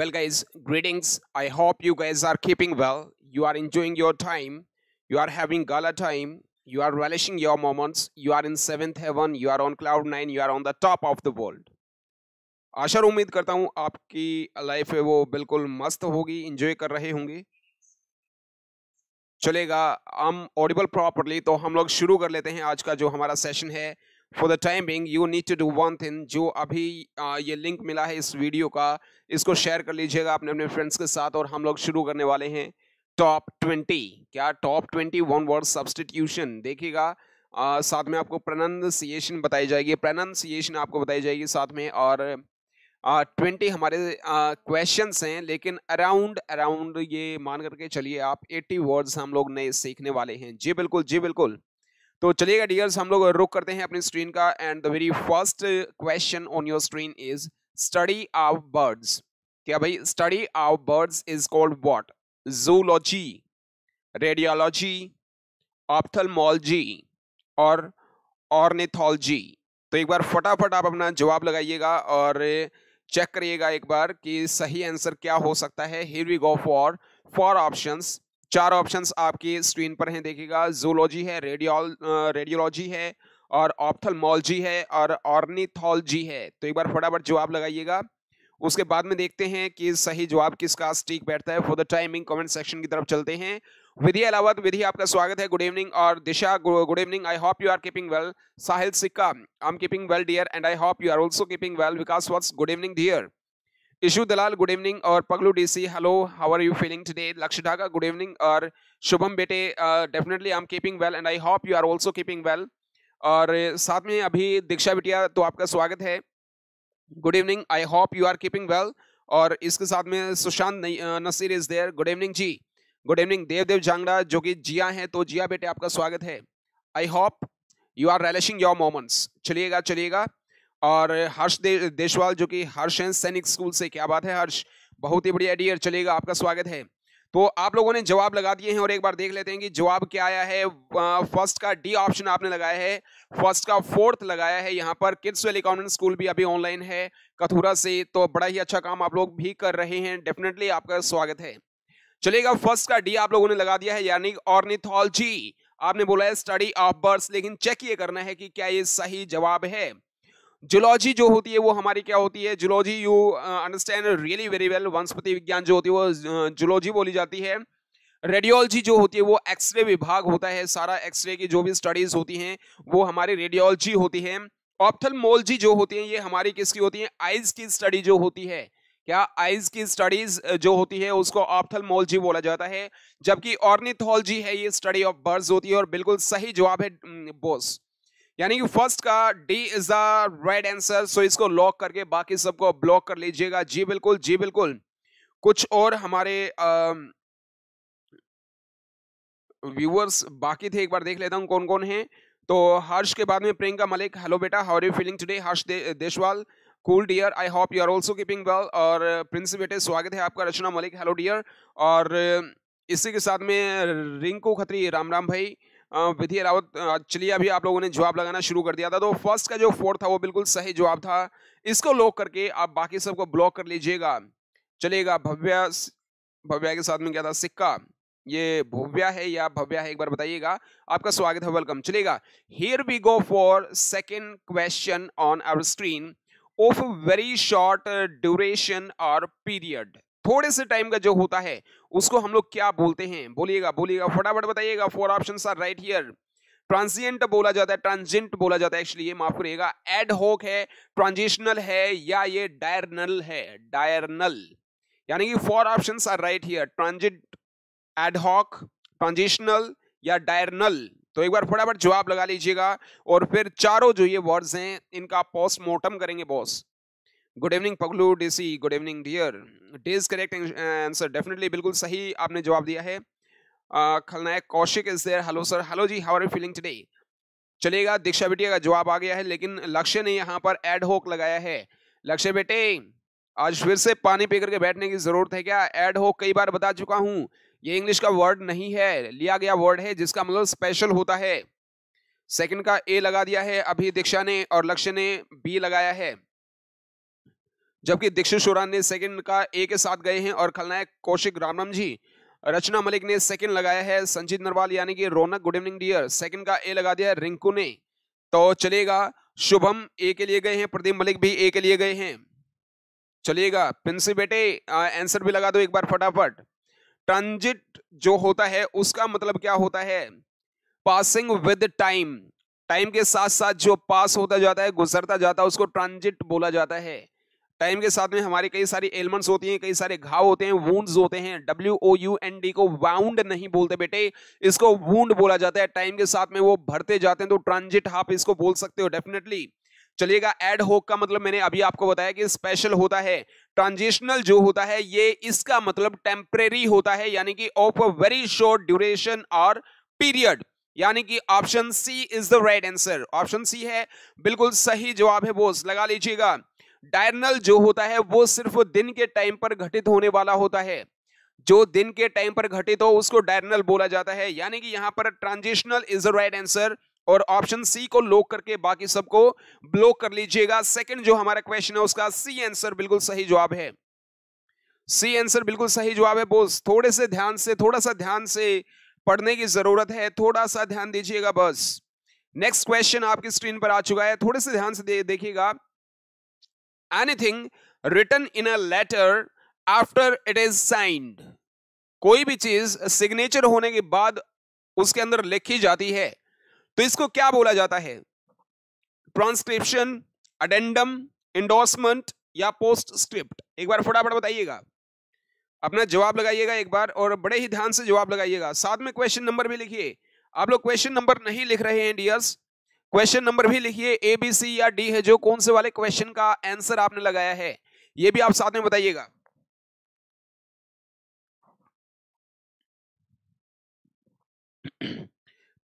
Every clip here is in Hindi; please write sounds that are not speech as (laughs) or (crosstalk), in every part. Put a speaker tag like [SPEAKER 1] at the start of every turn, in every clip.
[SPEAKER 1] Well guys, greetings. I hope you guys
[SPEAKER 2] are keeping well. You are enjoying your time. You are having gala time. You are relishing your moments. You are in seventh heaven. You are on cloud nine. You are on the top of the world. आशा उम्मीद करता हूं आपकी लाइफ है वो बिल्कुल मस्त होगी एंजॉय कर रहे होंगे चलेगा हम ऑडिबल प्रॉपरली तो हम लोग शुरू कर लेते हैं आज का जो हमारा सेशन है for the time being you need to do one thing जो अभी आ, ये लिंक मिला है इस वीडियो का इसको शेयर कर लीजिएगा अपने अपने फ्रेंड्स के साथ और हम लोग शुरू करने वाले हैं टॉप ट्वेंटी क्या top twenty one word substitution देखिएगा साथ में आपको प्रोनाउंसिएशन बताई जाएगी प्रोनाउंसिएशन आपको बताई जाएगी साथ में और ट्वेंटी हमारे क्वेश्चन हैं लेकिन अराउंड अराउंड ये मान करके चलिए आप एट्टी वर्ड्स हम लोग नए सीखने वाले हैं जी बिल्कुल जी बिल्कुल तो चलिएगा डियर्स हम लोग रुक करते हैं अपनी स्क्रीन का and the very first question on your screen is study of birds क्या भाई study of birds is called what zoology radiology ophthalmology और ऑर्निथोलॉजी तो एक बार फटाफट आप अपना जवाब लगाइएगा और चेक करिएगा एक बार कि सही आंसर क्या हो सकता है here we go for four options चार ऑप्शंस आपके स्क्रीन पर हैं देखिएगा जोलॉजी है रेडियोल रेडियोलॉजी है और ऑप्थलमोलॉजी है और ऑर्निथोलॉजी है तो एक बार फटाफट जवाब लगाइएगा उसके बाद में देखते हैं कि सही जवाब किसका स्टीक बैठता है for the timing comment section की तरफ चलते हैं विधि अलावत विधि आपका स्वागत है गुड इवनिंग और Disha good evening I hope you are keeping well Sahil Sikka I am keeping well dear and I hope you are also keeping well Vikas Vats good evening dear Ishu Dalal good evening और Paglu D C hello how are you feeling today Lakshya Dhaka good evening और शुभम बेटे definitely I am keeping well and I hope you are also keeping well और साथ में अभी दीक्षा बिटिया तो आपका स्वागत है good evening I hope you are keeping well और इसके साथ में Sushant Naseer is there good evening ji good evening Devdev Jangra जो कि जिया हैं तो जिया बेटे आपका स्वागत है I hope you are relishing your moments चलिएगा चलिएगा और हर्ष दे, देशवाल जो कि हर्ष एंड सैनिक स्कूल से क्या बात है हर्ष बहुत ही बढ़िया डियर चलेगा आपका स्वागत है तो आप लोगों ने जवाब लगा दिए हैं और एक बार देख लेते हैं कि जवाब क्या आया है फर्स्ट का डी ऑप्शन आपने लगाया है फर्स्ट का फोर्थ लगाया है यहाँ पर किड्स वेल अकाउंटेंट स्कूल भी अभी ऑनलाइन है कथुरा से तो बड़ा ही अच्छा काम आप लोग भी कर रहे हैं डेफिनेटली आपका स्वागत है चलेगा फर्स्ट का डी आप लोगों ने लगा दिया है यानी ऑर्निथोलॉजी आपने बोला है स्टडी ऑफ बर्ड्स लेकिन चेक ये करना है कि क्या ये सही जवाब है जुलॉजी जो होती है वो हमारी क्या होती है zoology you understand really very well वनस्पति विज्ञान जो होती है वो जुलॉजी uh, बोली जाती है रेडियोलॉजी जो होती है वो एक्सरे विभाग होता है सारा एक्सरे की जो भी स्टडीज होती हैं वो हमारी रेडियोलॉजी होती है ऑप्थलमोलॉजी जो होती है ये हमारी किसकी होती है आइज की स्टडी जो होती है क्या आइज की स्टडीज uh, जो होती है उसको ऑप्थलमोलॉजी बोला जाता है जबकि ऑर्निथोलॉजी है ये स्टडी ऑफ बर्ड्स होती है और बिल्कुल सही जवाब है बोस mm, यानी कि फर्स्ट का D is the right answer so इसको लॉक करके बाकी सबको ब्लॉक कर लीजिएगा जी बिल्कुल जी बिल्कुल कुछ और हमारे व्यूअर्स बाकी थे एक बार देख लेता हूँ कौन कौन है तो हर्ष के बाद में प्रियंका मलिक हेलो बेटा how are you feeling today Harsh Deswal cool dear I hope you are also keeping well और प्रिंस बेटे स्वागत है आपका रचना मलिक हेलो डियर और इसी के साथ में रिंकू खत्री राम राम भाई विधि रावत चलिए अभी आप लोगों ने जवाब लगाना शुरू कर दिया था तो फर्स्ट का जो फोर था वो बिल्कुल सही जवाब था इसको लॉक करके आप बाकी सबको ब्लॉक कर लीजिएगा चलेगा भव्या भव्या के साथ में क्या था सिक्का ये भव्या है या भव्या है एक बार बताइएगा आपका स्वागत है वेलकम चलेगा here we go for second question on our screen of very short duration और पीरियड थोड़े से टाइम का जो होता है उसको हम लोग क्या बोलते हैं बोलिएगा बोलिएगा फटाफट बताइएगा four option are right here transient बोला जाता है ट्रांजेंट बोला जाता है एक्चुअली ये माफ करिएगा एडहॉक है ट्रांजिशनल है या ये डायरनल है डायरनल यानी कि four option are right here transit ad hoc transitional या डायरनल तो एक बार फटाफट जवाब लगा लीजिएगा और फिर चारों जो ये वर्ड्स हैं इनका पोस्टमार्टम करेंगे boss good evening Paglu DC good evening dear days correct answer definitely बिल्कुल सही आपने जवाब दिया है खलनायक Kaushik is there hello sir hello ji how are you feeling today चलेगा दीक्षा बेटिया का जवाब आ गया है लेकिन लक्ष्य ने यहाँ पर एड होक लगाया है लक्ष्य बेटे आज फिर से पानी पी करके बैठने की जरूरत है क्या एड होक कई बार बता चुका हूँ ये इंग्लिश का वर्ड नहीं है लिया गया वर्ड है जिसका मतलब स्पेशल होता है सेकंड का ए लगा दिया है अभी दीक्षा ने और लक्ष्य ने बी लगाया है जबकि दीक्षित शुरान ने सेकंड का ए के साथ गए हैं और खलनायक कौशिक रामनम जी रचना मलिक ने सेकंड लगाया है संजीत नरवाल यानी कि Raunak good evening dear second का ए लगा दिया है रिंकू ने तो चलेगा शुभम ए के लिए गए हैं प्रदीप मलिक भी ए के लिए गए हैं चलिएगा पिंसी बेटे आंसर भी लगा दो एक बार फटाफट ट्रांजिट जो होता है उसका मतलब क्या होता है पासिंग विद टाइम टाइम के साथ साथ जो पास होता जाता है गुजरता जाता है उसको ट्रांजिट बोला जाता है टाइम के साथ में हमारे कई सारी एलमेंट्स होती हैं कई सारे घाव होते हैं वूंड्स होते हैं W O U N D को वाउंड नहीं बोलते बेटे इसको वूंड बोला जाता है टाइम के साथ में वो भरते जाते हैं तो ट्रांजिट आप इसको बोल सकते हो डेफिनेटली चलिएगा एड होक का मतलब मैंने अभी आपको बताया कि स्पेशल होता है ट्रांजिशनल जो होता है ये इसका मतलब टेम्परेरी होता है यानी कि of a very short duration और पीरियड यानी कि option C is the right answer option C है बिल्कुल सही जवाब है बोस लगा लीजिएगा डायरनल जो होता है वो सिर्फ दिन के टाइम पर घटित होने वाला होता है जो दिन के टाइम पर घटित हो उसको डायरनल बोला जाता है यानी कि यहां पर transitional is the right answer और ऑप्शन सी को लॉक करके बाकी सबको ब्लॉक कर लीजिएगा सेकंड जो हमारा क्वेश्चन है उसका सी आंसर बिल्कुल सही जवाब है सी आंसर बिल्कुल सही जवाब है बोस थोड़े से ध्यान से थोड़ा सा ध्यान से पढ़ने की जरूरत है थोड़ा सा ध्यान दीजिएगा बस नेक्स्ट क्वेश्चन आपकी स्क्रीन पर आ चुका है थोड़े से ध्यान से देखिएगा anything written in a letter after it is signed कोई भी चीज सिग्नेचर होने के बाद उसके अंदर लिखी जाती है तो इसको क्या बोला जाता है ट्रांसक्रिप्शन अडेंडम इंडोर्समेंट या पोस्ट स्क्रिप्ट एक बार फटाफट बताइएगा अपना जवाब लगाइएगा एक बार और बड़े ही ध्यान से जवाब लगाइएगा साथ में क्वेश्चन नंबर भी लिखिए आप लोग क्वेश्चन नंबर नहीं लिख रहे हैं डियर्स क्वेश्चन नंबर भी लिखिए ए बी सी या डी है जो कौन से वाले क्वेश्चन का आंसर आपने लगाया
[SPEAKER 1] है ये भी आप साथ में बताइएगा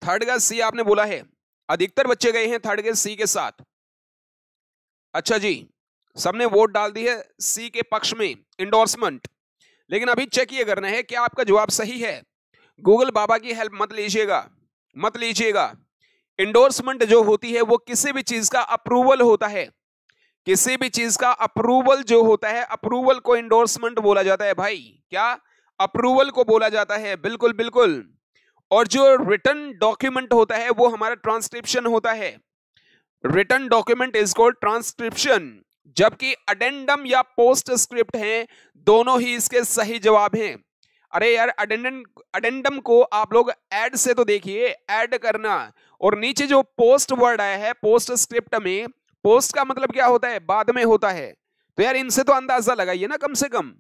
[SPEAKER 1] थर्ड का सी आपने बोला है अधिकतर बच्चे गए हैं थर्ड के सी के साथ अच्छा जी सबने
[SPEAKER 2] वोट डाल दी है सी के पक्ष में इंडोर्समेंट लेकिन अभी चेक ये करना है क्या आपका जवाब सही है गूगल बाबा की हेल्प मत लीजिएगा मत लीजिएगा इंडोर्समेंट जो होती है वो किसी भी चीज का अप्रूवल होता है किसी भी चीज का अप्रूवल जो होता है अप्रूवल को इंडोर्समेंट बोला जाता है भाई क्या अप्रूवल को बोला जाता है बिल्कुल बिल्कुल और जो रिटर्न डॉक्यूमेंट होता है वो हमारा ट्रांसक्रिप्शन होता है written document is called transcription जबकि अडेंडम या पोस्ट स्क्रिप्ट है दोनों ही इसके सही जवाब हैं अरे यार अडेंडम अडेंडम को आप लोग ऐड से तो देखिए ऐड करना और नीचे जो पोस्ट वर्ड आया है पोस्ट स्क्रिप्ट में पोस्ट का मतलब क्या होता है बाद में होता है तो यार इनसे तो अंदाजा लगाइए ना कम से कम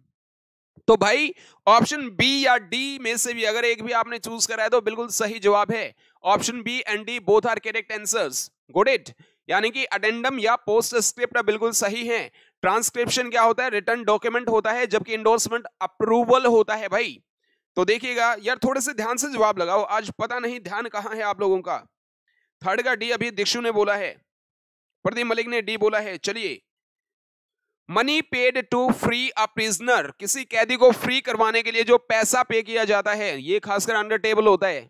[SPEAKER 2] तो भाई ऑप्शन बी या डी में से भी अगर एक भी आपने चूज करा है तो बिल्कुल सही जवाब है option B and D both are correct answers good it यानी कि अडेंडम या पोस्ट स्क्रिप्ट बिल्कुल सही है ट्रांसक्रिप्शन क्या होता है रिटर्न डॉक्यूमेंट होता है जबकि इंडोर्समेंट अप्रूवल होता है भाई तो देखिएगा यार थोड़े से ध्यान से जवाब लगाओ आज पता नहीं ध्यान कहाँ है आप लोगों का थर्ड का डी अभी दीक्षु ने बोला है प्रदीप मलिक ने डी बोला है चलिए money paid to free a prisoner किसी कैदी को फ्री करवाने के लिए जो पैसा पे किया जाता है ये खासकर अंडर टेबल होता है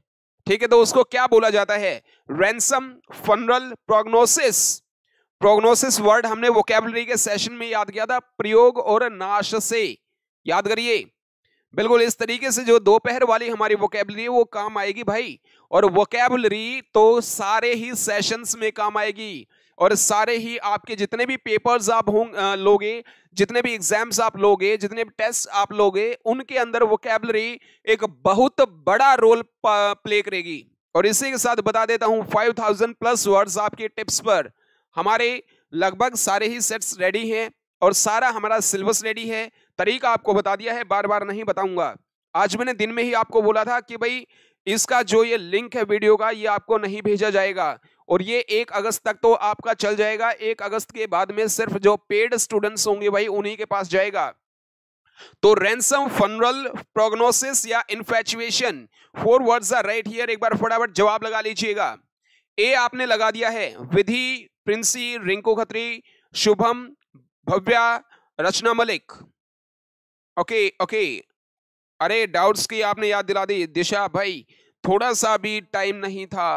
[SPEAKER 2] ठीक है तो उसको क्या बोला जाता है ransom funeral prognosis prognosis word हमने वोकेबलरी के सेशन में याद किया था प्रयोग और नाश से याद करिए बिल्कुल इस तरीके से जो दोपहर वाली हमारी वोकेबलरी है वो काम आएगी भाई और वोकेबलरी तो सारे ही सेशंस में काम आएगी और सारे ही आपके जितने भी पेपर्स आप हों लोगे जितने भी एग्जाम्स आप लोगे जितने भी टेस्ट आप लोगे उनके अंदर वोकेबलरी एक बहुत बड़ा रोल प्ले करेगी और इसी के साथ बता देता हूं 5000 प्लस वर्ड्स आपके टिप्स पर हमारे लगभग सारे ही सेट्स रेडी हैं और सारा हमारा सिलेबस रेडी है तरीका आपको बता दिया है बार बार नहीं बताऊंगा आज मैंने दिन में ही आपको बोला था कि भाई इसका जो ये लिंक है वीडियो का ये आपको नहीं भेजा जाएगा और ये एक अगस्त तक तो आपका चल जाएगा एक अगस्त के बाद में सिर्फ जो पेड स्टूडेंट्स होंगे भाई उन्हीं के पास जाएगा तो रैंसम फनरल प्रोग्नोसिस या infatuation four words are right here एक बार फटाफट जवाब लगा लीजिएगा ए आपने लगा दिया है विधि प्रिंसी रिंकू खत्री शुभम भव्या रचना मलिक ओके ओके अरे डाउट्स की आपने याद दिला दी दिशा भाई थोड़ा सा भी टाइम नहीं था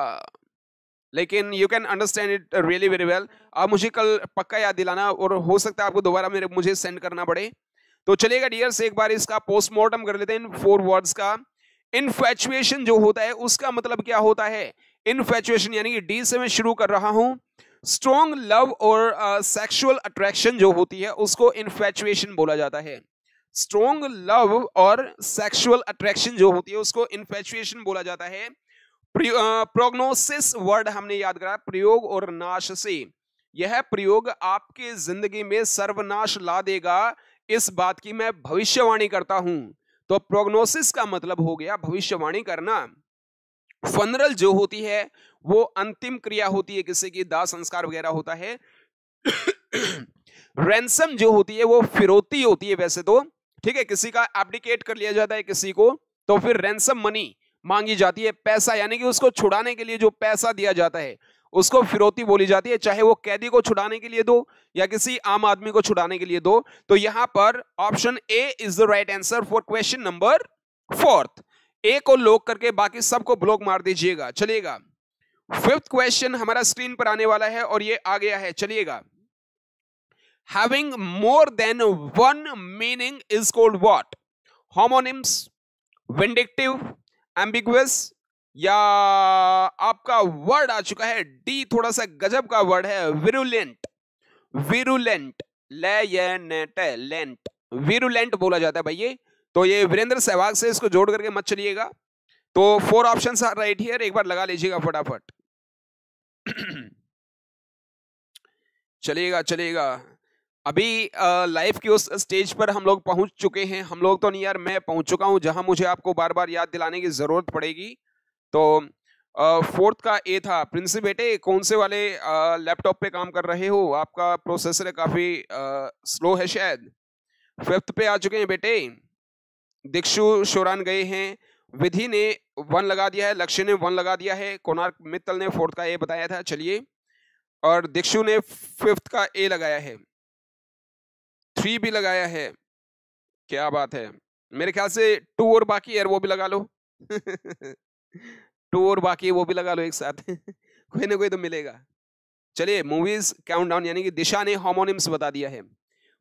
[SPEAKER 2] लेकिन you can understand it really very well आप मुझे कल पक्का याद दिलाना और हो सकता है आपको दोबारा मेरे मुझे सेंड करना पड़े तो चलेगा डियर्स एक बार इसका पोस्टमार्टम कर लेते हैं इन फोर वर्ड्स का इनफेचुएशन जो होता है उसका मतलब क्या होता है इनफेचुएशन यानी कि डी से मैं शुरू कर रहा हूं स्ट्रॉन्ग लव और सेक्सुअल uh, अट्रैक्शन जो होती है उसको इन्फेचुएशन बोला जाता है स्ट्रोंग लव और सेक्सुअल अट्रैक्शन जो होती है उसको इन्फेचुएशन बोला जाता है प्रोग्नोसिस वर्ड uh, हमने याद करा प्रयोग और नाश से यह प्रयोग आपके जिंदगी में सर्वनाश ला देगा इस बात की मैं भविष्यवाणी करता हूं तो प्रोग्नोसिस का मतलब हो गया भविष्यवाणी करना फनरल जो होती है वो अंतिम क्रिया होती है किसी की दाह संस्कार वगैरह होता है (coughs) रैंसम जो होती है वो फिरौती होती है वैसे तो ठीक है किसी का एप्लीकेट कर लिया जाता है किसी को तो फिर रैंसम मनी मांगी जाती है पैसा यानी कि उसको छुड़ाने के लिए जो पैसा दिया जाता है उसको फिरौती बोली जाती है चाहे वो कैदी को छुड़ाने के लिए दो या किसी आम आदमी को छुड़ाने के लिए दो तो यहां पर option A is the right answer for question number fourth A को लॉक करके बाकी सबको ब्लॉक मार दीजिएगा चलिएगा फिफ्थ क्वेश्चन हमारा स्क्रीन पर आने वाला है और ये आ गया है चलिएगा having more than one meaning is called what homonyms vindictive ambiguous या आपका वर्ड आ चुका है डी थोड़ा सा गजब का वर्ड है विरुलेंट विरुलेंट लेंट विरुलेंट बोला जाता है भाई ये तो ये वीरेंद्र सहवाग से इसको जोड़ करके मत चलिएगा तो फोर ऑप्शन राइट हियर एक बार लगा लीजिएगा फटाफट (clears throat) चलिएगा चलिएगा अभी लाइफ की उस स्टेज पर हम लोग पहुंच चुके हैं हम लोग तो नहीं यार मैं पहुंच चुका हूं जहां मुझे आपको बार बार याद दिलाने की जरूरत पड़ेगी तो फोर्थ का ए था प्रिंस बेटे कौन से वाले लैपटॉप पे काम कर रहे हो आपका प्रोसेसर काफ़ी स्लो है शायद फिफ्थ पे आ चुके हैं बेटे दीक्षु शोरान गए हैं विधि ने वन लगा दिया है लक्ष्य ने वन लगा दिया है कोनार्क मित्तल ने फोर्थ का ए बताया था चलिए और दीक्षु ने फिफ्थ का ए लगाया है थ्री भी लगाया है क्या बात है मेरे ख्याल से टू और बाकी यार वो भी लगा लो (laughs) टू और बाकी वो भी लगा लो एक साथ (laughs) कोई ना कोई तो मिलेगा चलिए मूवीज काउंट डाउन यानी कि दिशा ने हॉमोनिम्स बता दिया है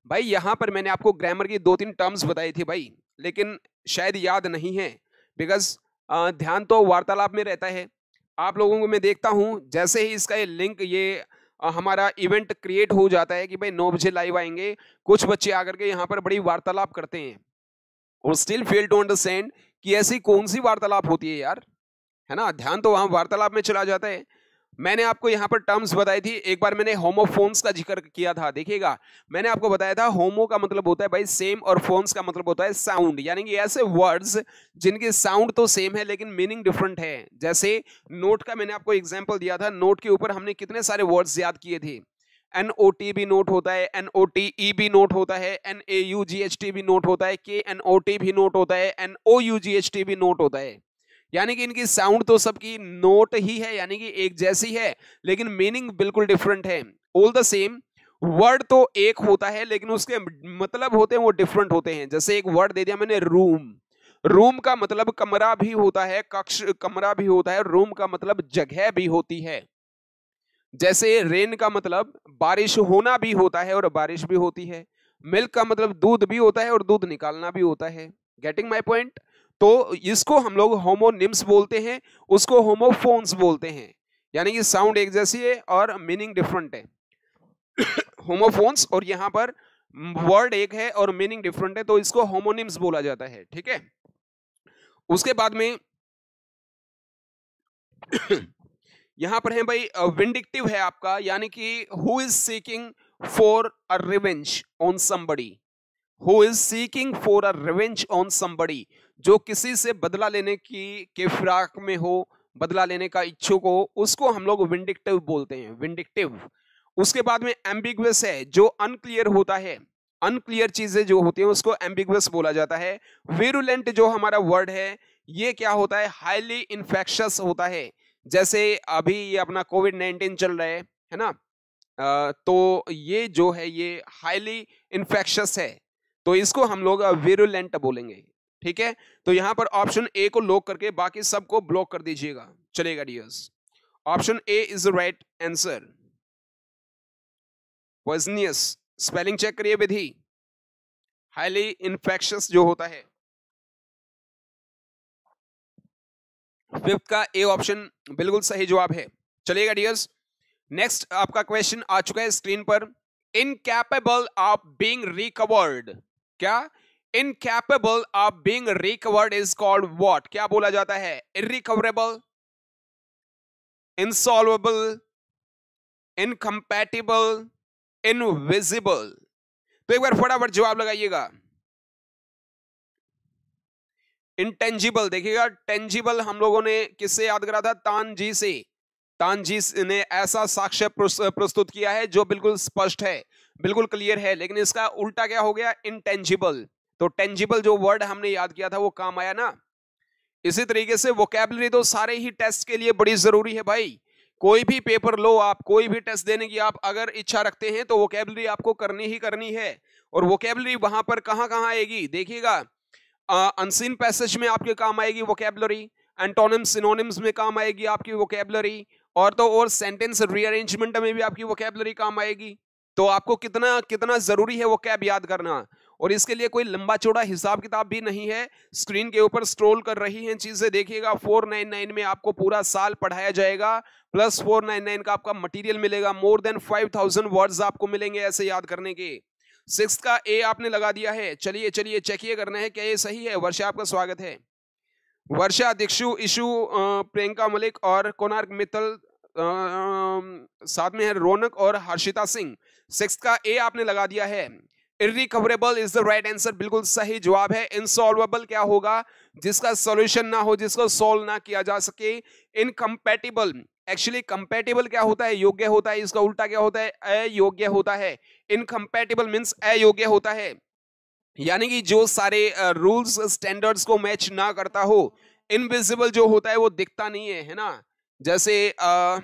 [SPEAKER 2] भाई यहाँ पर मैंने आपको ग्रामर की दो तीन टर्म्स बताई थी भाई लेकिन शायद याद नहीं है बिकॉज ध्यान तो वार्तालाप में रहता है आप लोगों को मैं देखता हूँ जैसे ही इसका ये लिंक ये हमारा इवेंट क्रिएट हो जाता है कि भाई नौ बजे लाइव आएंगे कुछ बच्चे आकर के यहाँ पर बड़ी वार्तालाप करते हैं और स्टिल फेल टू अंडरस्टैंड कि ऐसी कौन सी वार्तालाप होती है यार है ना ध्यान तो वहाँ वार्तालाप में चला जाता है मैंने आपको यहाँ पर टर्म्स बताई थी एक बार मैंने होमोफोन्स का जिक्र किया था देखिएगा मैंने आपको बताया था होमो का मतलब होता है भाई सेम और फोन्स का मतलब होता है साउंड यानी कि ऐसे वर्ड्स जिनके साउंड तो सेम है लेकिन मीनिंग डिफरेंट है जैसे नोट का मैंने आपको एग्जाम्पल दिया था नोट के ऊपर हमने कितने सारे वर्ड्स याद किए थे एन ओ टी भी नोट होता है एन ओ टी ई भी नोट होता है N A U G H T भी नोट होता है के एन ओ टी भी नोट होता है N O U G H T भी नोट होता है यानी कि इनकी साउंड तो सबकी नोट ही है यानी कि एक जैसी है लेकिन मीनिंग बिल्कुल डिफरेंट है ऑल द सेम वर्ड तो एक होता है लेकिन उसके मतलब होते हैं वो डिफरेंट होते हैं जैसे एक वर्ड दे दिया मैंने रूम रूम का मतलब कमरा भी होता है कक्ष कमरा भी होता है रूम का मतलब जगह भी होती है जैसे रेन का मतलब बारिश होना भी होता है और बारिश भी होती है मिल्क का मतलब दूध भी होता है और दूध निकालना भी होता है गेटिंग माई पॉइंट तो इसको हम लोग होमोनिम्स बोलते हैं उसको होमोफोन्स बोलते हैं यानी कि साउंड एक जैसी है और मीनिंग डिफरेंट है होमोफोन्स (coughs) और यहाँ पर वर्ड एक है और मीनिंग डिफरेंट है तो इसको होमोनिम्स बोला जाता है ठीक है उसके बाद में (coughs) यहां पर है भाई विंडिक्टिव है आपका यानी कि who is seeking for a revenge on somebody who is seeking for a revenge on somebody जो किसी से बदला लेने की के फिराक में हो बदला लेने का इच्छुक हो उसको हम लोग विंडिक्टिव बोलते हैं विंडिक्टिव उसके बाद में एम्बिग्वस है जो अनक्लियर होता है अनक्लियर चीजें जो होती हैं उसको एम्बिग्वस बोला जाता है वेरुलेंट जो हमारा वर्ड है ये क्या होता है हाईली इन्फेक्शस होता है जैसे अभी ये अपना कोविड नाइन्टीन चल रहा है है ना आ, तो ये जो है ये हाईली इन्फेक्शस है तो इसको हम लोग वेरुलेंट बोलेंगे ठीक है तो यहां पर ऑप्शन ए को लॉक करके बाकी सबको ब्लॉक कर दीजिएगा चलेगा dears option A is the right
[SPEAKER 1] answer poisonous spelling check करिए विधि हाईली इन्फेक्शस जो होता है फिफ्थ का ए ऑप्शन बिल्कुल सही जवाब है चलेगा डियर्स
[SPEAKER 2] नेक्स्ट आपका क्वेश्चन आ चुका है स्क्रीन पर इनकैपेबल ऑफ बींग रिकवर्ड क्या incapable of being recovered is called
[SPEAKER 1] what क्या बोला जाता है इरिकवरेबल इनसॉल्वेबल इनकम्पैटिबल इनविजिबल तो एक बार फटाफट जवाब लगाइएगा इंटेंजिबल
[SPEAKER 2] देखिएगा टेंजिबल हम लोगों ने किससे याद करा था तानजी से तानजी ने ऐसा साक्ष्य प्रस्तुत किया है जो बिल्कुल स्पष्ट है बिल्कुल क्लियर है लेकिन इसका उल्टा क्या हो गया इनटेंजिबल तो टेंजिबल जो वर्ड हमने याद किया था वो काम आया ना इसी तरीके से वोकेबलरी तो सारे ही टेस्ट के लिए बड़ी ज़रूरी है भाई कोई भी पेपर लो आप कोई भी टेस्ट देने की आप अगर इच्छा रखते हैं तो वोकेबलरी आपको करनी ही करनी है और वोकेबलरी वहां पर कहाँ कहाँ आएगी देखिएगा अनसीन पैसेज में आपके काम आएगी वोकेबलरी एंटोनिम सिनोनिम्स में काम आएगी आपकी वोकेबलरी और तो और सेंटेंस रीअरेंजमेंट में भी आपकी वोकेबलरी काम आएगी तो आपको कितना कितना ज़रूरी है वो कैब याद करना और इसके लिए कोई लंबा चौड़ा हिसाब किताब भी नहीं है स्क्रीन के ऊपर स्ट्रोल कर रही हैं चीज़ें देखिएगा 499 में आपको पूरा साल पढ़ाया जाएगा प्लस 499 का आपका मटेरियल मिलेगा मोर देन 5000 वर्ड्स आपको मिलेंगे ऐसे याद करने के सिक्स का ए आपने लगा दिया है चलिए चलिए चेकिए करना है क्या ये सही है वर्षा आपका स्वागत है वर्षा दीक्षु ईशु प्रियंका मलिक और कोनार्क मित्तल साथ में है रौनक और हर्षिता सिंह सिक्स का ए आपने लगा दिया है irrecoverable is the right answer बिल्कुल सही जवाब है इनसॉल्वेबल क्या होगा जिसका सॉल्यूशन ना हो जिसको सोल्व ना किया जा सके इनकम्पेटिबल एक्चुअली कंपेटिबल क्या होता है योग्य होता है इसका उल्टा क्या होता है अयोग्य होता है इनकम्पेटिबल मीन्स अयोग्य होता है यानी कि जो सारे रूल्स uh, स्टैंडर्ड्स को मैच ना करता हो इनविजिबल जो होता है वो दिखता नहीं है है ना जैसे uh,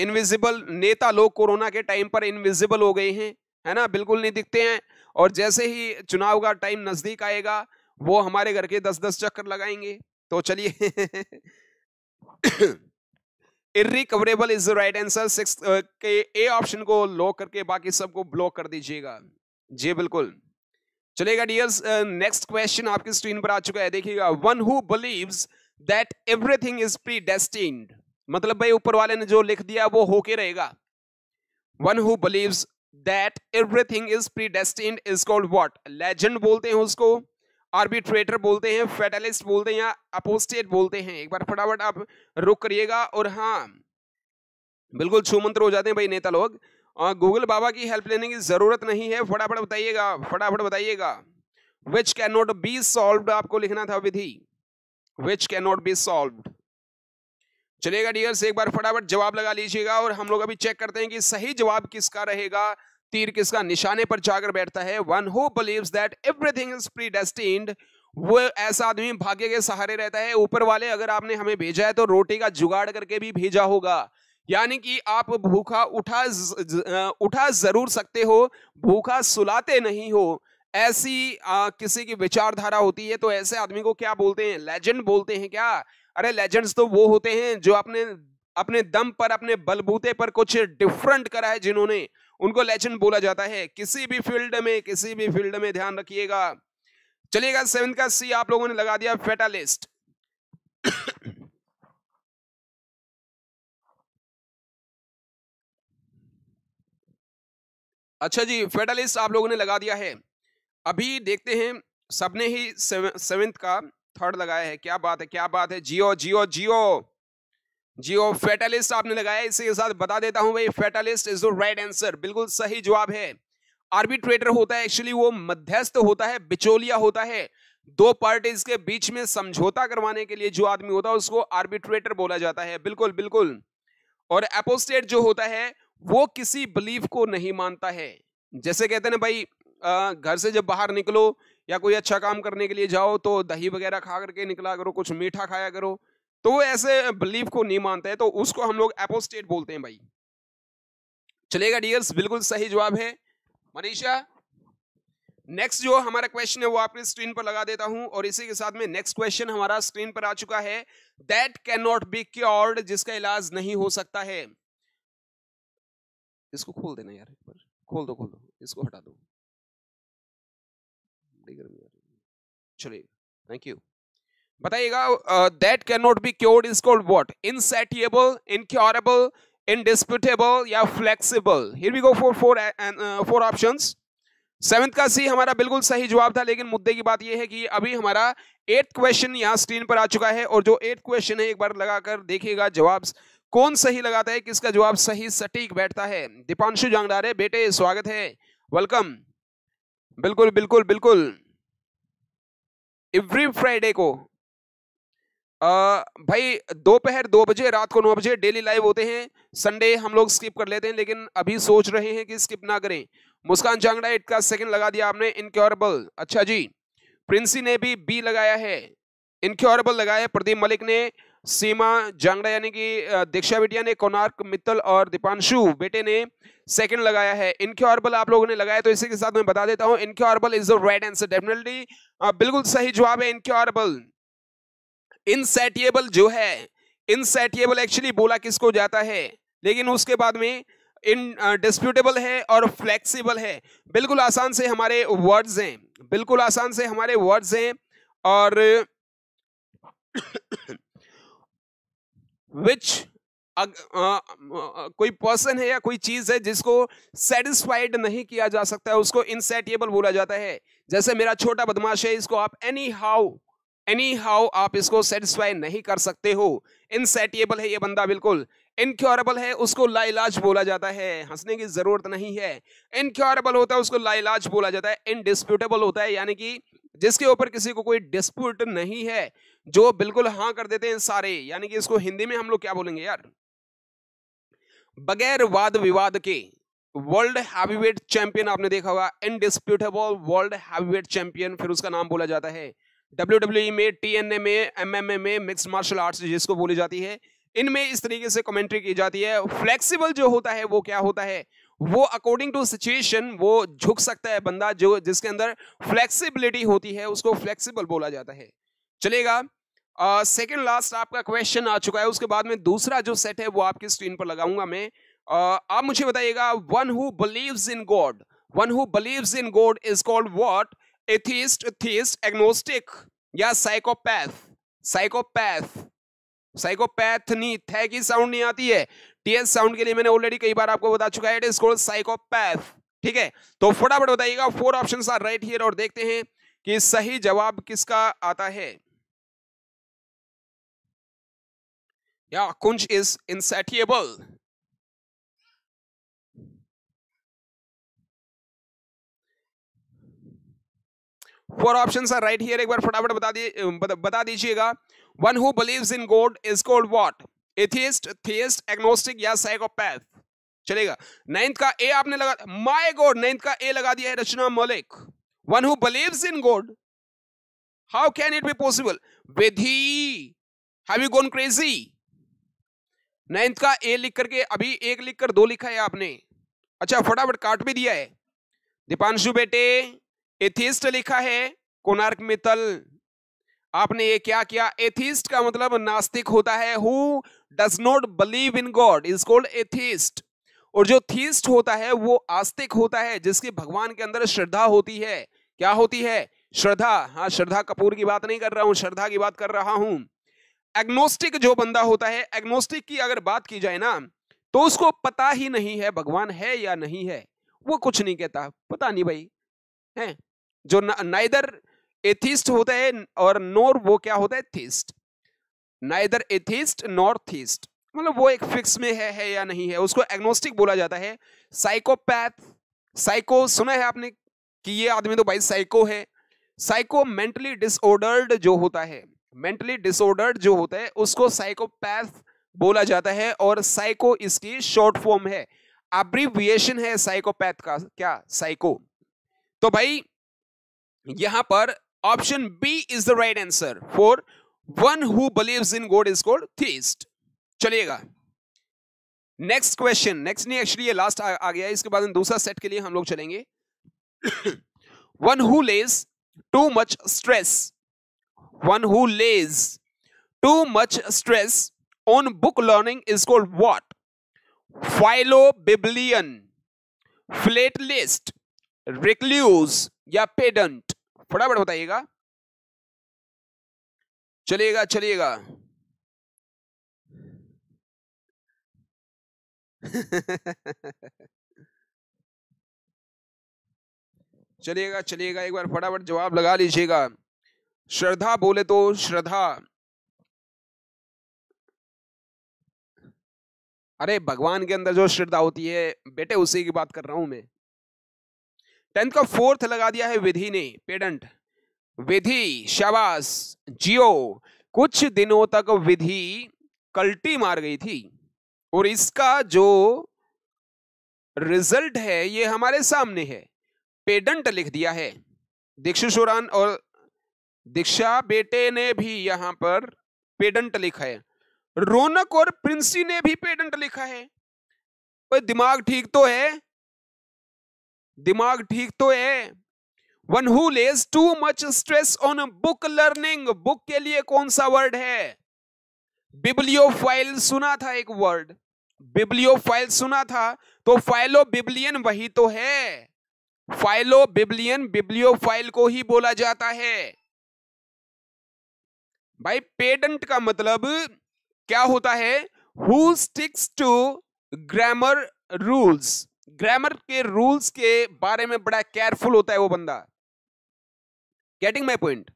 [SPEAKER 2] इनविजिबल नेता लोग कोरोना के टाइम पर इनविजिबल हो गए हैं है ना बिल्कुल नहीं दिखते हैं और जैसे ही चुनाव का टाइम नजदीक आएगा वो हमारे घर के दस दस चक्कर लगाएंगे तो चलिए irrecoverable is the right answer six के ए ऑप्शन को लॉक करके बाकी सबको ब्लॉक कर दीजिएगा जी बिल्कुल चलेगा डियर्स नेक्स्ट क्वेश्चन आपकी स्क्रीन पर आ चुका है देखिएगा one who believes that everything is predestined मतलब भाई ऊपर वाले ने जो लिख दिया वो होके रहेगा one who believe that everything is predestined is called what legend बोलते हैं उसको आर्बिट्रेटर बोलते हैं फेटलिस्ट बोलते हैं या अपोस्टेट बोलते हैं एक बार फटाफट आप रुक करिएगा और हाँ बिल्कुल छूमंत्र हो जाते हैं भाई नेता लोग और गूगल बाबा की हेल्प लेने की ज़रूरत नहीं है फटाफट बताइएगा फटाफट बताइएगा which can not be solve आपको लिखना था Vidhi which can not be solve चलेगा डियर्स एक बार फटाफट जवाब लगा लीजिएगा और हम लोग अभी चेक करते हैं कि सही जवाब किसका रहेगा तीर किसका निशाने पर जाकर बैठता है one who believe that everything is predestined वो ऐसा आदमी भाग्य के सहारे रहता है ऊपर वाले अगर आपने हमें भेजा है तो रोटी का जुगाड़ करके भी भेजा होगा यानी कि आप भूखा उठा ज, उठा जरूर सकते हो भूखा सुलाते नहीं हो ऐसी आ, किसी की विचारधारा होती है तो ऐसे आदमी को क्या बोलते हैं लेजेंड बोलते हैं क्या अरे लेजेंड्स तो वो होते हैं जो अपने अपने दम पर अपने बलबूते पर कुछ डिफरेंट करा है जिन्होंने उनको लेजेंड बोला जाता है किसी भी फील्ड में किसी भी
[SPEAKER 1] फील्ड में ध्यान रखिएगा चलिएगा सेवन का सी आप लोगों ने लगा दिया फेटालिस्ट अच्छा जी फेटालिस्ट आप लोगों ने लगा दिया है
[SPEAKER 2] अभी देखते हैं सबने ही सेवेंथ का थर्ड लगाया है क्या बात है क्या बात है जियो जियो जियो जियो फेटलिस्ट आपने लगाया इसी के साथ बता देता हूं भाई fatalist is the right answer बिल्कुल सही जवाब है आर्बिट्रेटर होता है एक्चुअली वो मध्यस्थ होता है बिचौलिया होता है दो पार्टीज के बीच में समझौता करवाने के लिए जो आदमी होता है उसको आर्बिट्रेटर बोला जाता है बिल्कुल बिल्कुल और एपोस्टेट जो होता है वो किसी बिलीफ को नहीं मानता है जैसे कहते हैं ना भाई घर से जब बाहर निकलो या कोई अच्छा काम करने के लिए जाओ तो दही वगैरह खा करके निकला करो कुछ मीठा खाया करो तो वो ऐसे बिलीफ को नहीं मानते हैं तो उसको हम लोग एपोस्टेट बोलते हैं भाई चलेगा डियर्स बिल्कुल सही जवाब है मनीषा नेक्स्ट जो हमारा क्वेश्चन है वो आपकी स्क्रीन पर लगा देता हूं और इसी के साथ में नेक्स्ट क्वेश्चन हमारा स्क्रीन पर आ चुका है that can not be cured जिसका इलाज नहीं हो सकता है
[SPEAKER 1] इसको खोल देना यार खोल दो खोल दो इसको हटा दो रही गर्मी आ रही चलिए थैंक यू बताइएगा
[SPEAKER 2] that can not be cured is called what insatiable incurable indisputable या flexible here we go for four four options seventh का सी हमारा बिल्कुल सही जवाब था लेकिन मुद्दे की बात यह है कि अभी हमारा एट्थ क्वेश्चन यहाँ स्क्रीन पर आ चुका है और जो एट्थ क्वेश्चन है एक बार लगाकर देखिएगा जवाब कौन सही लगाता है किसका जवाब सही सटीक बैठता है दीपांशु जांगड़ारे बेटे स्वागत है वेलकम बिल्कुल बिल्कुल बिल्कुल एवरी फ्राइडे को आ, भाई दोपहर दो, दो बजे रात को नौ बजे डेली लाइव होते हैं संडे हम लोग स्किप कर लेते हैं लेकिन अभी सोच रहे हैं कि स्किप ना करें मुस्कान जांगड़ा एट का सेकंड लगा दिया आपने इनक्योरेबल अच्छा जी प्रिंसी ने भी बी लगाया है इनक्योरेबल लगाया प्रदीप मलिक ने सीमा जांगड़ा यानी कि दीक्षा बेटिया ने कोनार्क मित्तल और दीपांशु बेटे ने सेकंड लगाया है इनके ऑर्बल आप लोगों ने लगाया तो इसी के साथ मैं बता देता हूं incurable is the right answer definitely बिल्कुल सही जवाब है इनके ऑर्बल इनसेटिएबल जो है इनसेटिएबल एक्चुअली बोला किसको जाता है लेकिन उसके बाद में इन डिस्प्यूटेबल है और फ्लेक्सीबल है बिल्कुल आसान से हमारे वर्ड्स हैं बिल्कुल आसान से हमारे वर्ड्स हैं और विच कोई पर्सन है या कोई चीज है जिसको सेटिस्फाइड नहीं किया जा सकता है उसको इनसेटिएबल बोला जाता है जैसे मेरा छोटा बदमाश है इसको आप एनी हाउ एनी हाउ आप इसको सेटिस्फाई नहीं कर सकते हो इनसेटिएबल है ये बंदा बिल्कुल इनक्योरेबल है उसको लाइलाज बोला जाता है हंसने की जरूरत नहीं है इनक्योरेबल होता है उसको लाइलाज बोला जाता है इनडिस्प्यूटेबल होता है यानी कि जिसके ऊपर किसी को कोई डिस्प्यूट नहीं है जो बिल्कुल हाँ कर देते हैं सारे यानी कि इसको हिंदी में हम लोग क्या बोलेंगे यार बगैर वाद विवाद के वर्ल्ड हैवीवेट चैंपियन आपने देखा होगा इनडिस्प्यूटेबल वर्ल्ड हैवीवेट चैंपियन फिर उसका नाम बोला जाता है डब्ल्यू डब्ल्यू में टी एन ए में एम एम ए में मिक्स मार्शल आर्ट्स जिसको बोली जाती है इनमें इस तरीके से कमेंट्री की जाती है फ्लेक्सिबल जो होता है वो क्या होता है वो अकॉर्डिंग टू सिचुएशन वो झुक सकता है बंदा जो जिसके अंदर फ्लेक्सिबिलिटी होती है उसको फ्लेक्सिबल बोला जाता है चलेगा सेकेंड uh, लास्ट आपका क्वेश्चन आ चुका है उसके बाद में दूसरा जो सेट है वो आपकी स्क्रीन पर लगाऊंगा मैं uh, आप मुझे बताइएगा one who believes in God one who believes in God is called what atheist theist agnostic या साइकोपैथ साइकोपैथ साइकोपैथ नहीं थे की साउंड नहीं आती है टीएस साउंड के लिए मैंने ऑलरेडी कई बार आपको बता चुका है इट इज कॉल्ड साइकोपैथ ठीक है तो फटाफट बताइएगा four option are
[SPEAKER 1] right here और देखते हैं कि सही जवाब किसका आता है Yeah, Kunj is insatiable. Four option are right here एक बार फटाफट बता दिए बता दीजिएगा
[SPEAKER 2] one who believe in God is God what atheist theist agnostic या साइकोपैथ चलेगा नाइन्थ का ए आपने लगा माय गॉड नाइन्थ का ए लगा दिया है Rachna Malik one who believes in God how can it be possible Vidhi have you gone crazy ninth का ए लिख करके अभी एक लिख कर दो लिखा है आपने अच्छा फटाफट काट भी दिया है दीपांशु बेटे एथिस्ट लिखा है कोनार्क मित्तल आपने ये क्या किया एथिस्ट का मतलब नास्तिक होता है who does not believe in God is called atheist और जो थीस्ट होता है वो आस्तिक होता है जिसके भगवान के अंदर श्रद्धा होती है क्या होती है श्रद्धा हाँ श्रद्धा कपूर की बात नहीं कर रहा हूं श्रद्धा की बात कर रहा हूं एग्नोस्टिक जो बंदा होता है एग्नोस्टिक की अगर बात की जाए ना तो उसको पता ही नहीं है भगवान है या नहीं है वो कुछ नहीं कहता पता नहीं भाई है जो नाइदर एथिस्ट होता है और नोर वो क्या होता है theist neither atheist nor theist मतलब वो एक फिक्स में है है या नहीं है उसको एग्नोस्टिक बोला जाता है साइकोपैथ साइको सुना है आपने कि ये आदमी तो भाई साइको है साइको मेंटली डिसऑर्डर्ड जो होता है मेंटली डिसऑर्डर्ड जो होता है उसको साइकोपैथ बोला जाता है और साइको इसकी शॉर्ट फॉर्म है अब्रीविएशन है साइकोपैथ का क्या साइको तो भाई यहां पर option B is the right answer for one who believes in God is called theist चलिएगा नेक्स्ट क्वेश्चन नेक्स्ट नहीं एक्चुअली ये लास्ट आ, आ गया है इसके बाद दूसरा सेट के लिए हम लोग चलेंगे one who lays too much stress one who lays too much stress on book learning is called what?
[SPEAKER 1] Philobiblian, flatulist, recluse या पेडेंट फटाफट बताइएगा चलिएगा चलिएगा चलिएगा चलिएगा एक बार फटाफट जवाब लगा लीजिएगा श्रद्धा बोले तो श्रद्धा अरे भगवान के अंदर जो श्रद्धा होती है बेटे उसी की बात कर रहा हूं मैं टेंथ का फोर्थ लगा दिया है
[SPEAKER 2] विधि ने पेडेंट विधि शाबाश जियो कुछ दिनों तक विधि कल्टी मार गई थी और इसका जो रिजल्ट है ये हमारे सामने है पेडेंट लिख दिया है दीक्षु सोरान और दीक्षा बेटे ने भी यहां पर पेडेंट लिखा है रोनक और प्रिंसी ने भी पेडेंट लिखा है पर दिमाग ठीक तो है दिमाग ठीक तो है one who lays too much stress on book learning book के लिए कौन सा वर्ड है फाइल सुना था एक वर्ड फाइल सुना था तो फाइलो बिब्लियन वही तो है फाइलो बिब्लियन बिब्लियो फाइल को ही बोला जाता है भाई पेटेंट का मतलब क्या होता है who sticks to grammar
[SPEAKER 1] rules grammar के रूल्स के बारे में बड़ा केयरफुल होता है वो बंदा गेटिंग माई पॉइंट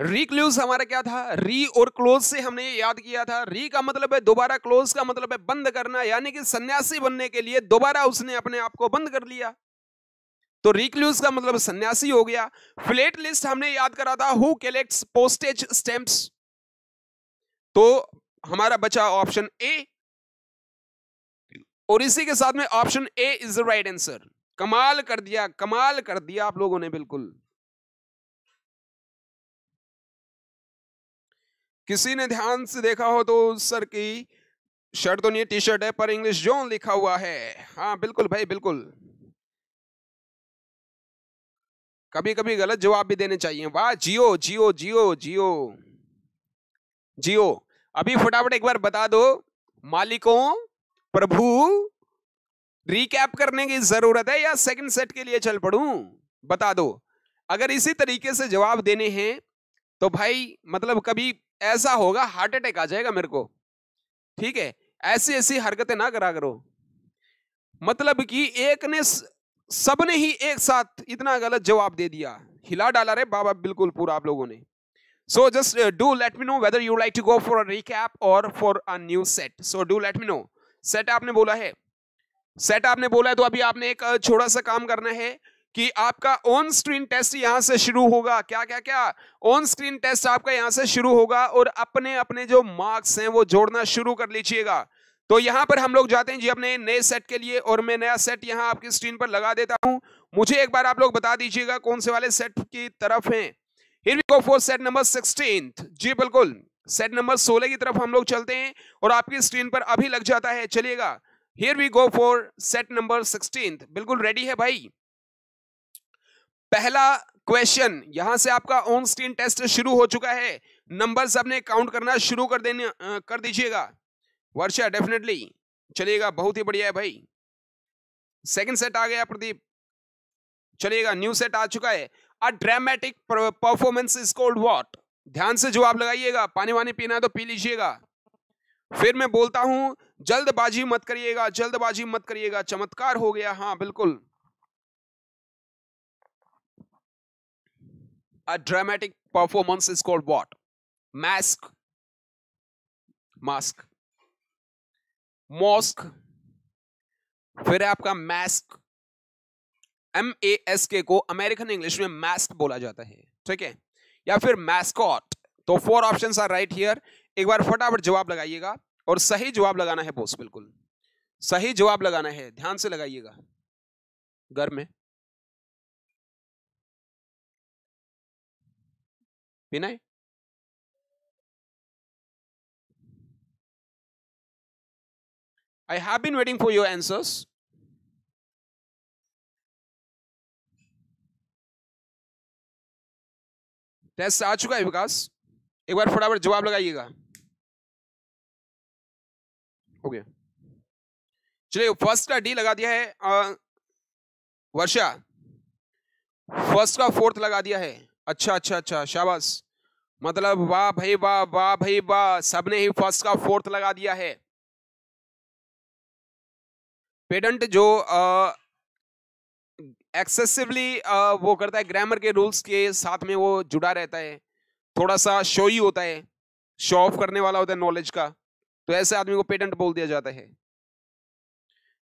[SPEAKER 1] रिक्लूज हमारा क्या था री और क्लोज से हमने ये याद किया था री का मतलब है दोबारा
[SPEAKER 2] क्लोज का मतलब है बंद करना यानी कि सन्यासी बनने के लिए दोबारा उसने अपने आप को बंद कर लिया तो रिक्लूज का मतलब सन्यासी हो गया फ्लेट लिस्ट हमने याद करा था हु कलेक्ट पोस्टेज स्टैंप्स तो हमारा बचा ऑप्शन ए
[SPEAKER 1] और इसी के साथ में option A is the right answer कमाल कर दिया कमाल कर दिया आप लोगों ने बिल्कुल किसी ने ध्यान से देखा हो तो सर की
[SPEAKER 2] शर्ट तो नहीं टी शर्ट है पर इंग्लिश जोन लिखा हुआ है हाँ बिल्कुल भाई बिल्कुल
[SPEAKER 1] कभी कभी गलत जवाब भी देने चाहिए वाह जियो जियो जियो जियो जियो अभी फटाफट एक बार बता दो
[SPEAKER 2] मालिकों प्रभु रिकैप करने की जरूरत है या सेकंड सेट के लिए चल पड़ू बता दो अगर इसी तरीके से जवाब देने हैं तो भाई मतलब कभी ऐसा होगा हार्ट अटैक आ जाएगा मेरे को ठीक है ऐसी ऐसी हरकतें ना करा करो मतलब कि एक ने सबने ही एक साथ इतना गलत जवाब दे दिया हिला डाला रे बाबा बिल्कुल पूरा आप लोगों ने so just do let me know whether you like to go for recap और for a new set so do let me know set आपने बोला है सेट आपने बोला है तो अभी आपने एक uh, छोटा सा काम करना है कि आपका ऑन स्क्रीन टेस्ट यहां से शुरू होगा क्या क्या क्या ऑन स्क्रीन टेस्ट आपका यहां से शुरू होगा और अपने अपने जो मार्क्स हैं वो जोड़ना शुरू कर लीजिएगा तो यहां पर हम लोग जाते हैं जी अपने नए सेट के लिए और मैं नया सेट यहां आपकी स्क्रीन पर लगा देता हूं मुझे एक बार आप लोग बता दीजिएगा कौन से वाले सेट की तरफ हैं here we go for set number 16 जी बिल्कुल सेट नंबर 16 की तरफ हम लोग चलते हैं और आपकी स्क्रीन पर अभी लग जाता है चलिएगा here we go for set number 16 बिल्कुल रेडी है भाई पहला क्वेश्चन यहां से आपका ऑन स्क्रीन टेस्ट शुरू हो चुका है नंबर्स अपने काउंट करना शुरू कर देने कर दीजिएगा वर्षा डेफिनेटली चलेगा बहुत ही बढ़िया है भाई सेकंड सेट आ गया प्रदीप चलेगा न्यू सेट आ चुका है a dramatic performance is called what ध्यान से जवाब लगाइएगा पानी वानी पीना है तो पी लीजिएगा फिर मैं बोलता हूं जल्दबाजी मत करिएगा जल्दबाजी मत करिएगा चमत्कार हो गया हाँ बिल्कुल
[SPEAKER 1] a dramatic performance is called what masque mask mosque फिर है आपका मैस्क
[SPEAKER 2] एम ए एस के को अमेरिकन इंग्लिश में मैस्क बोला जाता है ठीक है या फिर मैस्कॉट तो four option are right here एक बार फटाफट जवाब लगाइएगा और सही जवाब
[SPEAKER 1] लगाना है बोस बिल्कुल सही जवाब लगाना है ध्यान से लगाइएगा घर में पीना है I have been waiting for your answers. Test आ चुका है विकास एक बार फटाफट जवाब लगाइएगा ओके चलिए फर्स्ट का डी लगा दिया है आ,
[SPEAKER 2] वर्षा फर्स्ट का फोर्थ लगा दिया है अच्छा अच्छा अच्छा शाबाश
[SPEAKER 1] मतलब वाह भाई वाह वाह भाई वाह सबने ही फर्स्ट का फोर्थ लगा दिया है पेडेंट जो
[SPEAKER 2] एक्सेसिवली वो करता है ग्रामर के रूल्स के साथ में वो जुड़ा रहता है थोड़ा सा शो ही होता है शो ऑफ करने वाला होता है नॉलेज का तो ऐसे आदमी को पेडेंट बोल दिया जाता है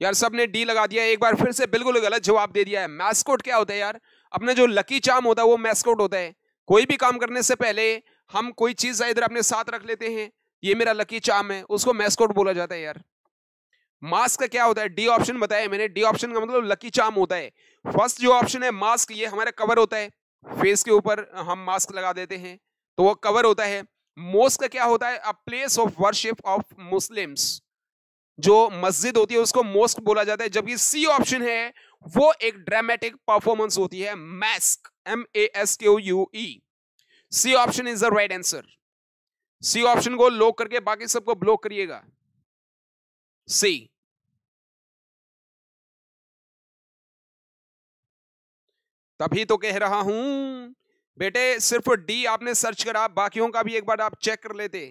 [SPEAKER 2] यार सब ने डी लगा दिया एक बार फिर से बिल्कुल गलत जवाब दे दिया है मैस्कोट क्या होता है यार अपना जो लकी चाम होता है वो मैस्कोट होता है कोई भी काम करने से पहले हम कोई चीज़ इधर अपने साथ रख लेते हैं ये मेरा लकी चाम है उसको मैस्कोट बोला जाता है यार मास्क का क्या होता है डी ऑप्शन बताया मैंने डी ऑप्शन का मतलब लकी चाम होता है फर्स्ट जो ऑप्शन है मास्क ये हमारा कवर होता है फेस के ऊपर हम मास्क लगा देते हैं तो वो कवर होता है मोस्क का क्या होता है a place of worship of Muslims जो मस्जिद होती है उसको मोस्क बोला जाता है जबकि सी ऑप्शन है वो एक ड्रामेटिक परफॉर्मेंस होती है masque M A S K U E C
[SPEAKER 1] option is the right answer C option को लॉक करके बाकी सबको ब्लॉक करिएगा C. तभी तो कह रहा हूं बेटे सिर्फ डी आपने
[SPEAKER 2] सर्च करा बाकियों का भी एक बार आप चेक कर लेते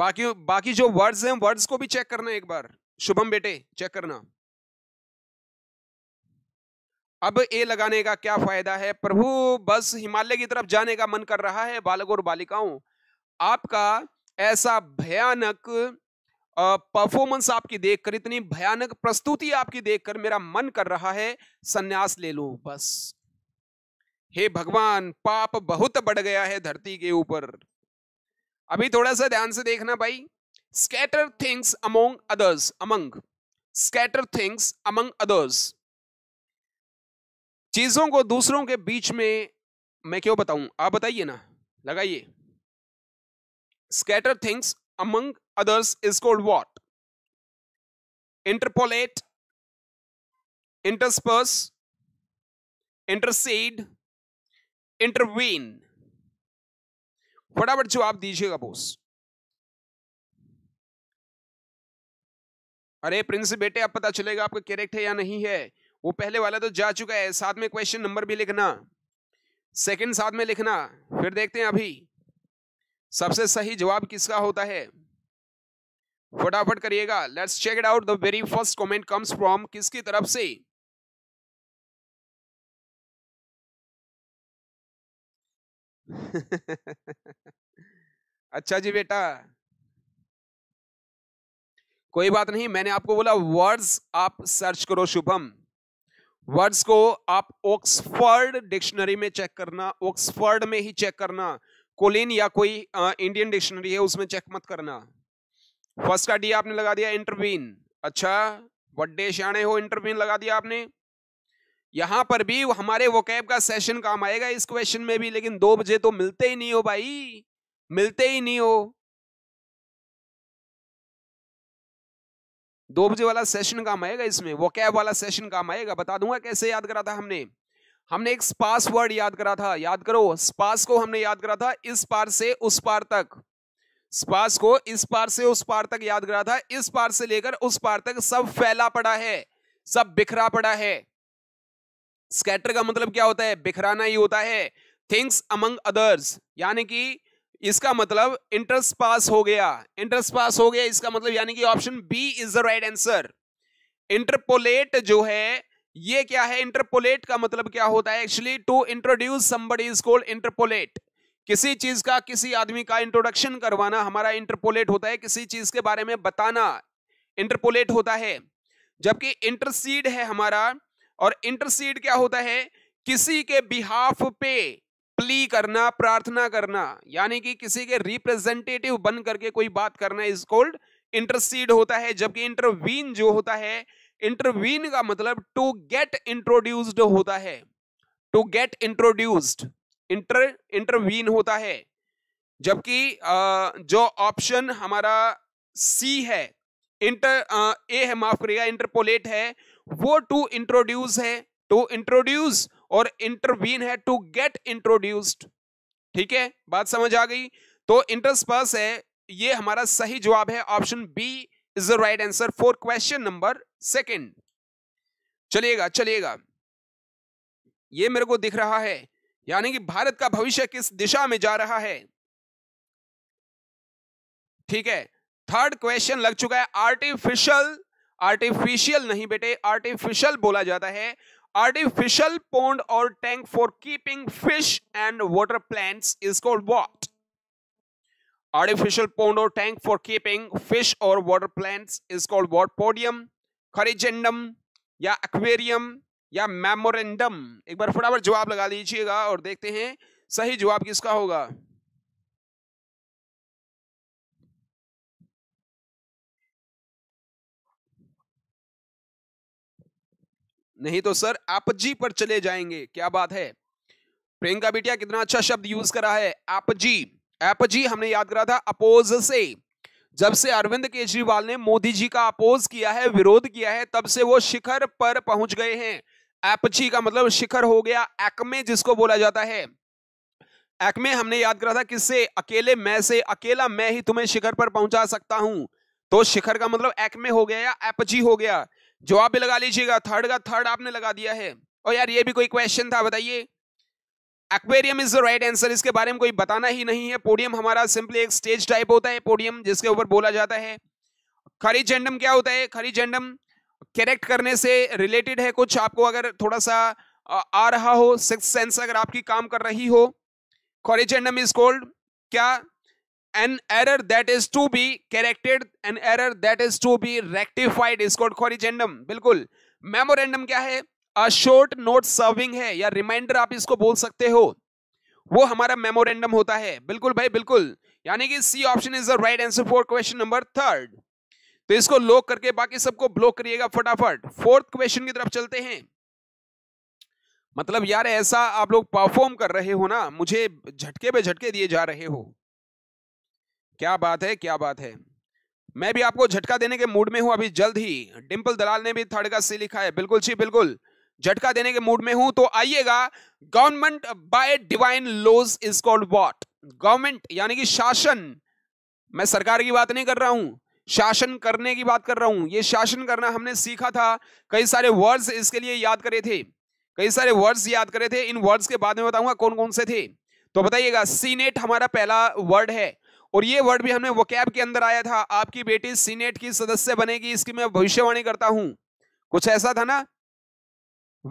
[SPEAKER 2] बाकी बाकी जो वर्ड्स हैं वर्ड्स को भी चेक करना एक बार शुभम बेटे चेक करना अब ए लगाने का क्या फायदा है प्रभु बस हिमालय की तरफ जाने का मन कर रहा है बालक और बालिकाओं आपका ऐसा भयानक परफॉर्मेंस आपकी देखकर इतनी भयानक प्रस्तुति आपकी देखकर मेरा मन कर रहा है सन्यास ले लो बस हे भगवान पाप बहुत बढ़ गया है धरती के ऊपर अभी थोड़ा सा ध्यान से देखना भाई scatter things among others among scatter things among others
[SPEAKER 1] चीजों को दूसरों के बीच में मैं क्यों बताऊं आप बताइए ना लगाइए scatter things among others is called what? Interpolate, intersperse, intercede, intervene. फटाफट जवाब दीजिएगा बोस अरे प्रिंस बेटे अब पता चलेगा आपका कैरेक्ट है या नहीं है
[SPEAKER 2] वो पहले वाला तो जा चुका है साथ में क्वेश्चन नंबर भी लिखना सेकंड साथ में लिखना फिर देखते हैं अभी सबसे सही जवाब किसका होता है
[SPEAKER 1] फटाफट करिएगा let's check it out the very first comment comes from किसकी तरफ से (laughs) अच्छा जी बेटा
[SPEAKER 2] कोई बात नहीं मैंने आपको बोला वर्ड्स आप सर्च करो शुभम वर्ड्स को आप ऑक्सफर्ड डिक्शनरी में चेक करना ऑक्सफर्ड में ही चेक करना कोलिन या कोई आ, इंडियन डिक्शनरी है उसमें चेक मत करना फर्स्ट का डी आपने लगा दिया इंटरवीन अच्छा बड्डे श्याणे हो इंटरवीन लगा दिया आपने यहां पर भी हमारे वोकैब का सेशन काम आएगा इस क्वेश्चन में भी लेकिन
[SPEAKER 1] दो बजे तो मिलते ही नहीं हो भाई मिलते ही नहीं हो दो बजे वाला सेशन काम आएगा इसमें वोकैब वाला सेशन
[SPEAKER 2] काम आएगा बता दूंगा कैसे याद करा था हमने हमने एक स्पास वर्ड याद करा था याद करो स्पास को हमने याद करा था इस पार से उस पार तक स्पास को इस पार से उस पार तक याद करा था इस पार से लेकर उस पार तक सब फैला पड़ा है सब बिखरा पड़ा है स्कैटर का मतलब क्या होता है बिखराना ही होता है थिंग्स अमंग अदर्स यानी कि इसका मतलब इंटरस पास हो गया इंटरस पास हो गया इसका मतलब यानी कि option B is the right answer interpolate जो है ये क्या है इंटरपोलेट का मतलब क्या होता है actually to introduce somebody is called interpolate किसी चीज का किसी आदमी का इंट्रोडक्शन करवाना हमारा इंटरपोलेट होता है किसी चीज के बारे में बताना इंटरपोलेट होता है जबकि इंटरसीड है हमारा और इंटरसीड क्या होता है किसी के बिहाफ पे प्ली करना प्रार्थना करना यानी कि किसी के रिप्रेजेंटेटिव बन करके कोई बात करना इज कोल्ड इंटरसीड होता है जबकि इंटरवीन जो होता है इंटरवीन का मतलब टू गेट इंट्रोड्यूस्ड होता है to get introduced inter intervene होता है जबकि जो ऑप्शन हमारा सी है इंटर ए है माफ करिएगा इंटरपोलेट है वो टू इंट्रोड्यूस है टू इंट्रोड्यूस और इंटरवीन है टू गेट इंट्रोड्यूस्ड ठीक है बात समझ आ गई तो इंटरस्पर्स है ये हमारा सही जवाब है option B is the right answer for question number second
[SPEAKER 1] चलिएगा चलिएगा ये मेरे को दिख रहा है यानी कि भारत का भविष्य किस दिशा में जा रहा है ठीक है
[SPEAKER 2] थर्ड क्वेश्चन लग चुका है आर्टिफिशियल आर्टिफिशियल नहीं बेटे आर्टिफिशियल बोला जाता है आर्टिफिशियल पोन्ड और tank for keeping fish and water plants is called what artificial pond और टैंक फॉर कीपिंग फिश और water plants is called what podium corrigendum या एक्वेरियम
[SPEAKER 1] या मेमोरेंडम एक बार फटाफट जवाब लगा लीजिएगा और देखते हैं सही जवाब किसका होगा नहीं तो सर आपजी पर चले जाएंगे क्या बात है प्रियंका बिटिया कितना अच्छा
[SPEAKER 2] शब्द यूज करा है आपजी जी हमने याद करा था अपोज से जब से अरविंद केजरीवाल ने मोदी जी का अपोज किया है विरोध किया है तब से वो शिखर पर पहुंच गए हैं एपची का मतलब शिखर हो गया एक्मे जिसको बोला जाता है एक्मे हमने याद करा था किससे अकेले मैं से अकेला मैं ही तुम्हें शिखर पर पहुंचा सकता हूं तो शिखर का मतलब एक्मे हो गया या एपची हो गया जो आप भी लगा लीजिएगा थर्ड का थर्ड आपने लगा दिया है और यार ये भी कोई क्वेश्चन था बताइए aquarium is the right answer इसके बारे में कोई बताना ही नहीं है पोडियम हमारा सिंपली एक स्टेज टाइप होता है पोडियम जिसके ऊपर बोला जाता है खरी जेंडम क्या होता है खरी जेंडम करेक्ट करने से रिलेटेड है कुछ आपको अगर थोड़ा सा आ रहा हो सिक्स सेंस अगर आपकी काम कर रही हो कॉरिजेंडम इज कोल्ड क्या an error that is to be corrected an error that is to be rectified is called corrigendum बिल्कुल मेमोरेंडम क्या है अ शॉर्ट नोट सर्विंग है या रिमाइंडर आप इसको बोल सकते हो वो हमारा मेमोरेंडम होता है बिल्कुल भाई बिल्कुल यानी कि C option is the right answer for question number third तो इसको लॉक करके बाकी सबको ब्लॉक करिएगा फटाफट फोर्थ क्वेश्चन की तरफ चलते हैं मतलब यार ऐसा आप लोग परफॉर्म कर रहे हो ना मुझे झटके पे झटके दिए जा रहे हो क्या बात है क्या बात है मैं भी आपको झटका देने के मूड में हूं अभी जल्द ही डिम्पल दलाल ने भी थर्ड का सी लिखा है बिल्कुल जी बिल्कुल झटका देने के मूड में हूं तो आइएगा government by divine laws is called what government यानी कि शासन मैं सरकार की बात नहीं कर रहा हूं शासन करने की बात कर रहा हूं ये शासन करना हमने सीखा था कई सारे वर्ड्स इसके लिए याद करे थे कई सारे वर्ड्स याद करे थे इन वर्ड्स के बाद में बताऊंगा कौन कौन से थे तो बताइएगा सीनेट हमारा पहला वर्ड है और ये वर्ड भी हमने वकैब के अंदर आया था आपकी बेटी सीनेट की सदस्य बनेगी इसकी मैं भविष्यवाणी करता हूं कुछ ऐसा था ना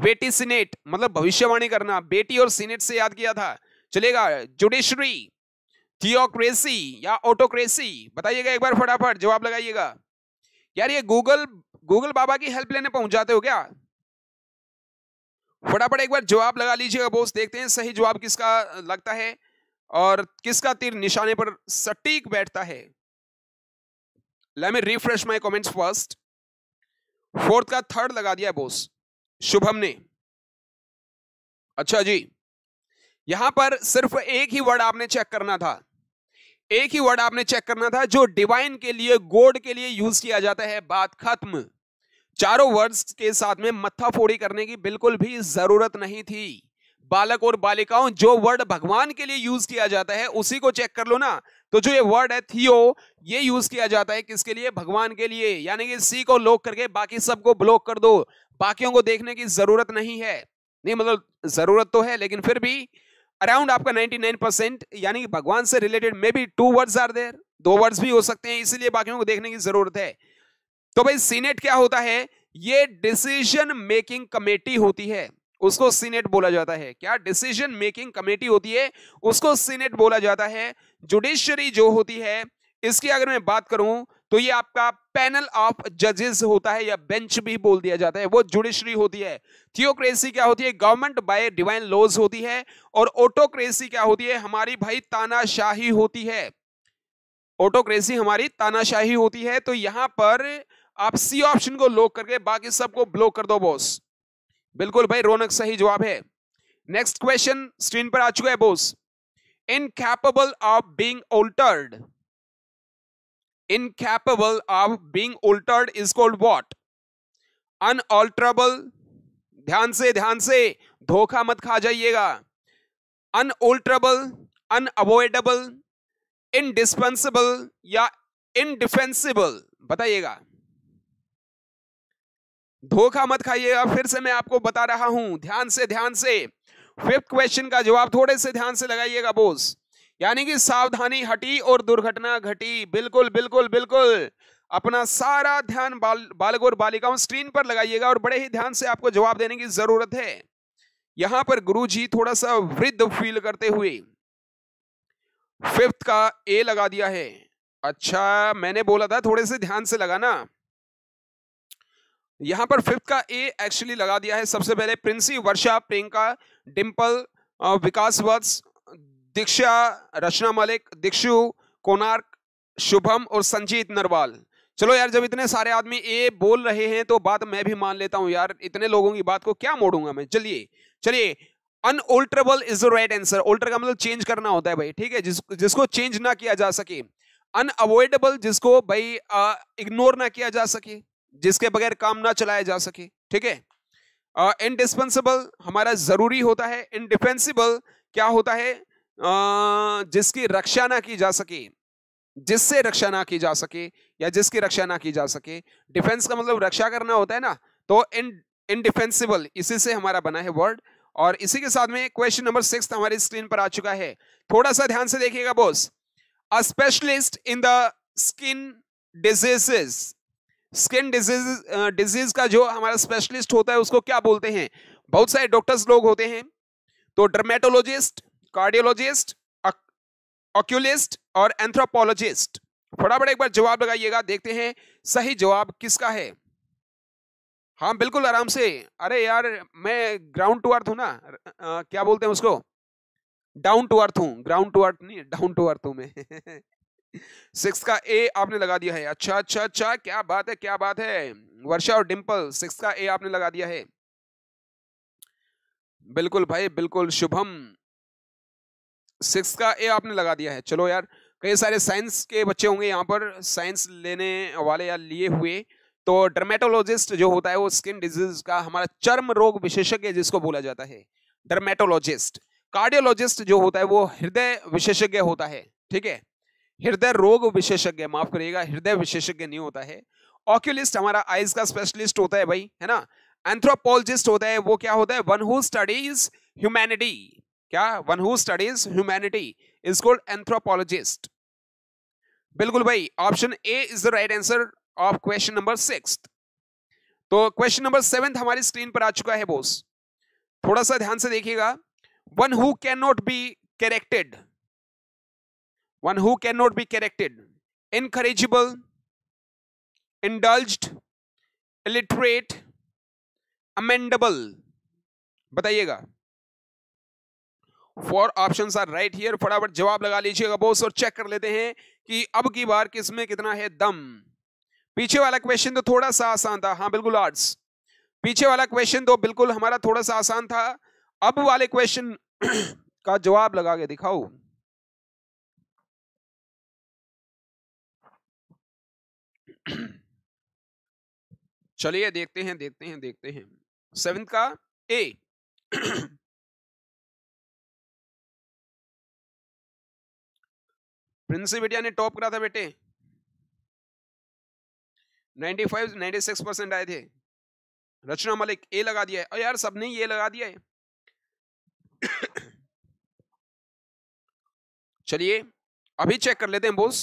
[SPEAKER 2] बेटी सीनेट मतलब भविष्यवाणी करना बेटी और सीनेट से याद किया था चलेगा जुडिशरी थियोक्रेसी या ऑटोक्रेसी बताइएगा एक बार फटाफट जवाब लगाइएगा यार ये गूगल गूगल बाबा की हेल्प लेने पहुंच जाते हो क्या फटाफट एक बार जवाब लगा लीजिएगा बोस देखते हैं सही जवाब किसका लगता है और किसका तीर निशाने पर सटीक बैठता है let me refresh my comments first fourth का थर्ड लगा दिया बोस शुभम ने अच्छा जी यहां पर सिर्फ एक ही वर्ड आपने चेक करना था एक ही वर्ड आपने चेक करना था जो डिवाइन के लिए गोड के लिए यूज किया जाता है बात खत्म चारों वर्ड्स के साथ में फोड़ी करने की बिल्कुल भी जरूरत नहीं थी बालक और बालिकाओं जो वर्ड भगवान के लिए यूज किया जाता है उसी को चेक कर लो ना तो जो ये वर्ड है थियो ये यूज किया जाता है किसके लिए भगवान के लिए यानी कि सी को लॉक करके बाकी सबको ब्लॉक कर दो बाकियों को देखने की जरूरत नहीं है नहीं मतलब जरूरत तो है लेकिन फिर भी अराउंड आपका 99 परसेंट यानी कि भगवान से related may be two words are there दो वर्ड्स भी हो सकते हैं इसलिए बाकियों को देखने की जरूरत है तो भाई सीनेट क्या होता है ये डिसीजन मेकिंग कमेटी होती है उसको सीनेट बोला जाता है क्या डिसीजन मेकिंग कमेटी होती है उसको सीनेट बोला जाता है जुडिशरी जो होती है इसकी अगर मैं बात करूं तो ये आपका पैनल ऑफ जजेस होता है या बेंच भी बोल दिया जाता है वो जुडिशरी होती है थियोक्रेसी क्या होती है गवर्नमेंट बाय डिवाइन लॉज होती है और ऑटोक्रेसी क्या होती है हमारी भाई तानाशाही होती है ऑटोक्रेसी हमारी तानाशाही होती है तो यहां पर आप सी ऑप्शन को लॉक करके बाकी सबको ब्लॉक कर दो बोस बिल्कुल भाई रौनक सही जवाब है नेक्स्ट क्वेश्चन स्क्रीन पर आ चुका है boss incapable of being altered incapable of being altered is called what unalterable ध्यान से ध्यान से धोखा मत खा जाइएगा अनऑल्टरेबल अनअवॉइडेबल इनडिस्पेंसिबल या इनडिफेंसिबल बताइएगा धोखा मत खाइएगा फिर से मैं आपको बता रहा हूं ध्यान से ध्यान से फिफ्थ क्वेश्चन का जवाब थोड़े से ध्यान से लगाइएगा बोस यानी कि सावधानी हटी और दुर्घटना घटी बिल्कुल बिल्कुल बिल्कुल अपना सारा ध्यान बाल बालक और बालिकाओं स्क्रीन पर लगाइएगा और बड़े ही ध्यान से आपको जवाब देने की जरूरत है यहां पर गुरु जी थोड़ा सा वृद्ध फील करते हुए फिफ्थ का ए लगा दिया है अच्छा मैंने बोला था थोड़े से ध्यान से लगाना यहां पर फिफ्थ का ए एक्चुअली लगा दिया है सबसे पहले प्रिंसी वर्षा प्रियंका डिम्पल विकास वत्स दीक्षा रचना मलिक दीक्षु कोनार्क शुभम और संजीत नरवाल चलो यार जब इतने सारे आदमी ए बोल रहे हैं तो बात मैं भी मान लेता हूं यार इतने लोगों की बात को क्या मोड़ूंगा मैं चलिए चलिए unalterable is the right answer alter का मतलब चेंज करना होता है भाई ठीक है जिस, जिसको चेंज ना किया जा सके अनअवॉइडेबल जिसको भाई इग्नोर ना किया जा सके जिसके बगैर काम ना चलाया जा सके ठीक है इनडिस्पेंसिबल हमारा जरूरी होता है इनडिफेंसिबल क्या होता है जिसकी रक्षा ना की जा सके जिससे रक्षा ना की जा सके या जिसकी रक्षा ना की जा सके डिफेंस का मतलब रक्षा करना होता है ना तो इन इनडिफेंसिबल इसी से हमारा बना है वर्ड और इसी के साथ में क्वेश्चन नंबर सिक्स हमारी स्क्रीन पर आ चुका है थोड़ा सा ध्यान से देखिएगा boss a specialist in the skin diseases skin disease disease का जो हमारा स्पेशलिस्ट होता है उसको क्या बोलते हैं बहुत सारे डॉक्टर्स लोग होते हैं तो डर्मेटोलॉजिस्ट कार्डियोलॉजिस्ट ऑक्यूलिस्ट और एंथ्रोपोलॉजिस्ट फटाफट एक बार जवाब लगाइएगा देखते हैं सही जवाब किसका है हाँ बिल्कुल आराम से अरे यार मैं ग्राउंड टू अर्थ हूं ना आ, क्या बोलते हैं उसको डाउन टू अर्थ हूं ग्राउंड टू अर्थ नहीं डाउन टू अर्थ हूं मैं सिक्स (laughs) का ए आपने लगा दिया है अच्छा अच्छा अच्छा क्या बात है क्या बात है वर्षा और डिम्पल सिक्स का ए आपने लगा दिया है
[SPEAKER 1] बिल्कुल भाई बिल्कुल शुभम
[SPEAKER 2] सिक्स का ए आपने लगा दिया है चलो यार कई सारे साइंस के बच्चे होंगे यहाँ पर साइंस लेने वाले या लिए हुए तो डर्मेटोलॉजिस्ट जो होता है वो स्किन डिजीज का हमारा चर्म रोग विशेषज्ञ जिसको बोला जाता है डर्मेटोलॉजिस्ट कार्डियोलॉजिस्ट जो होता है वो हृदय विशेषज्ञ होता है ठीक है हृदय रोग विशेषज्ञ माफ करिएगा हृदय विशेषज्ञ नहीं होता है ऑक्यूलिस्ट हमारा आइज का स्पेशलिस्ट होता है भाई है ना एंथ्रोपोलॉजिस्ट होता है वो क्या होता है वन हु स्टडीज ह्यूमैनिटी क्या one who studies humanity is called anthropologist बिल्कुल भाई option A is the right answer of question number six तो क्वेश्चन नंबर सेवेंथ हमारी स्क्रीन पर आ चुका है बोस थोड़ा सा ध्यान से देखिएगा one who can not be corrected
[SPEAKER 1] one who can not be corrected incorrigible indulge illiterate amendable बताइएगा four option are right
[SPEAKER 2] here फटाफट जवाब लगा लीजिएगा बोस और चेक कर लेते हैं कि अब की बार किसमें कितना है दम पीछे वाला क्वेश्चन तो थोड़ा सा आसान था हाँ बिल्कुल आर्ट्स पीछे वाला क्वेश्चन तो
[SPEAKER 1] बिल्कुल हमारा थोड़ा सा आसान था अब वाले क्वेश्चन (coughs) का जवाब लगा के दिखाओ (coughs) चलिए देखते हैं देखते हैं देखते हैं सेवेंथ का ए प्रिंसिपिटिया ने टॉप करा था बेटे 95 96 परसेंट आए थे रचना मलिक ए लगा दिया है और यार सबने ये लगा दिया है चलिए अभी चेक कर लेते हैं बोस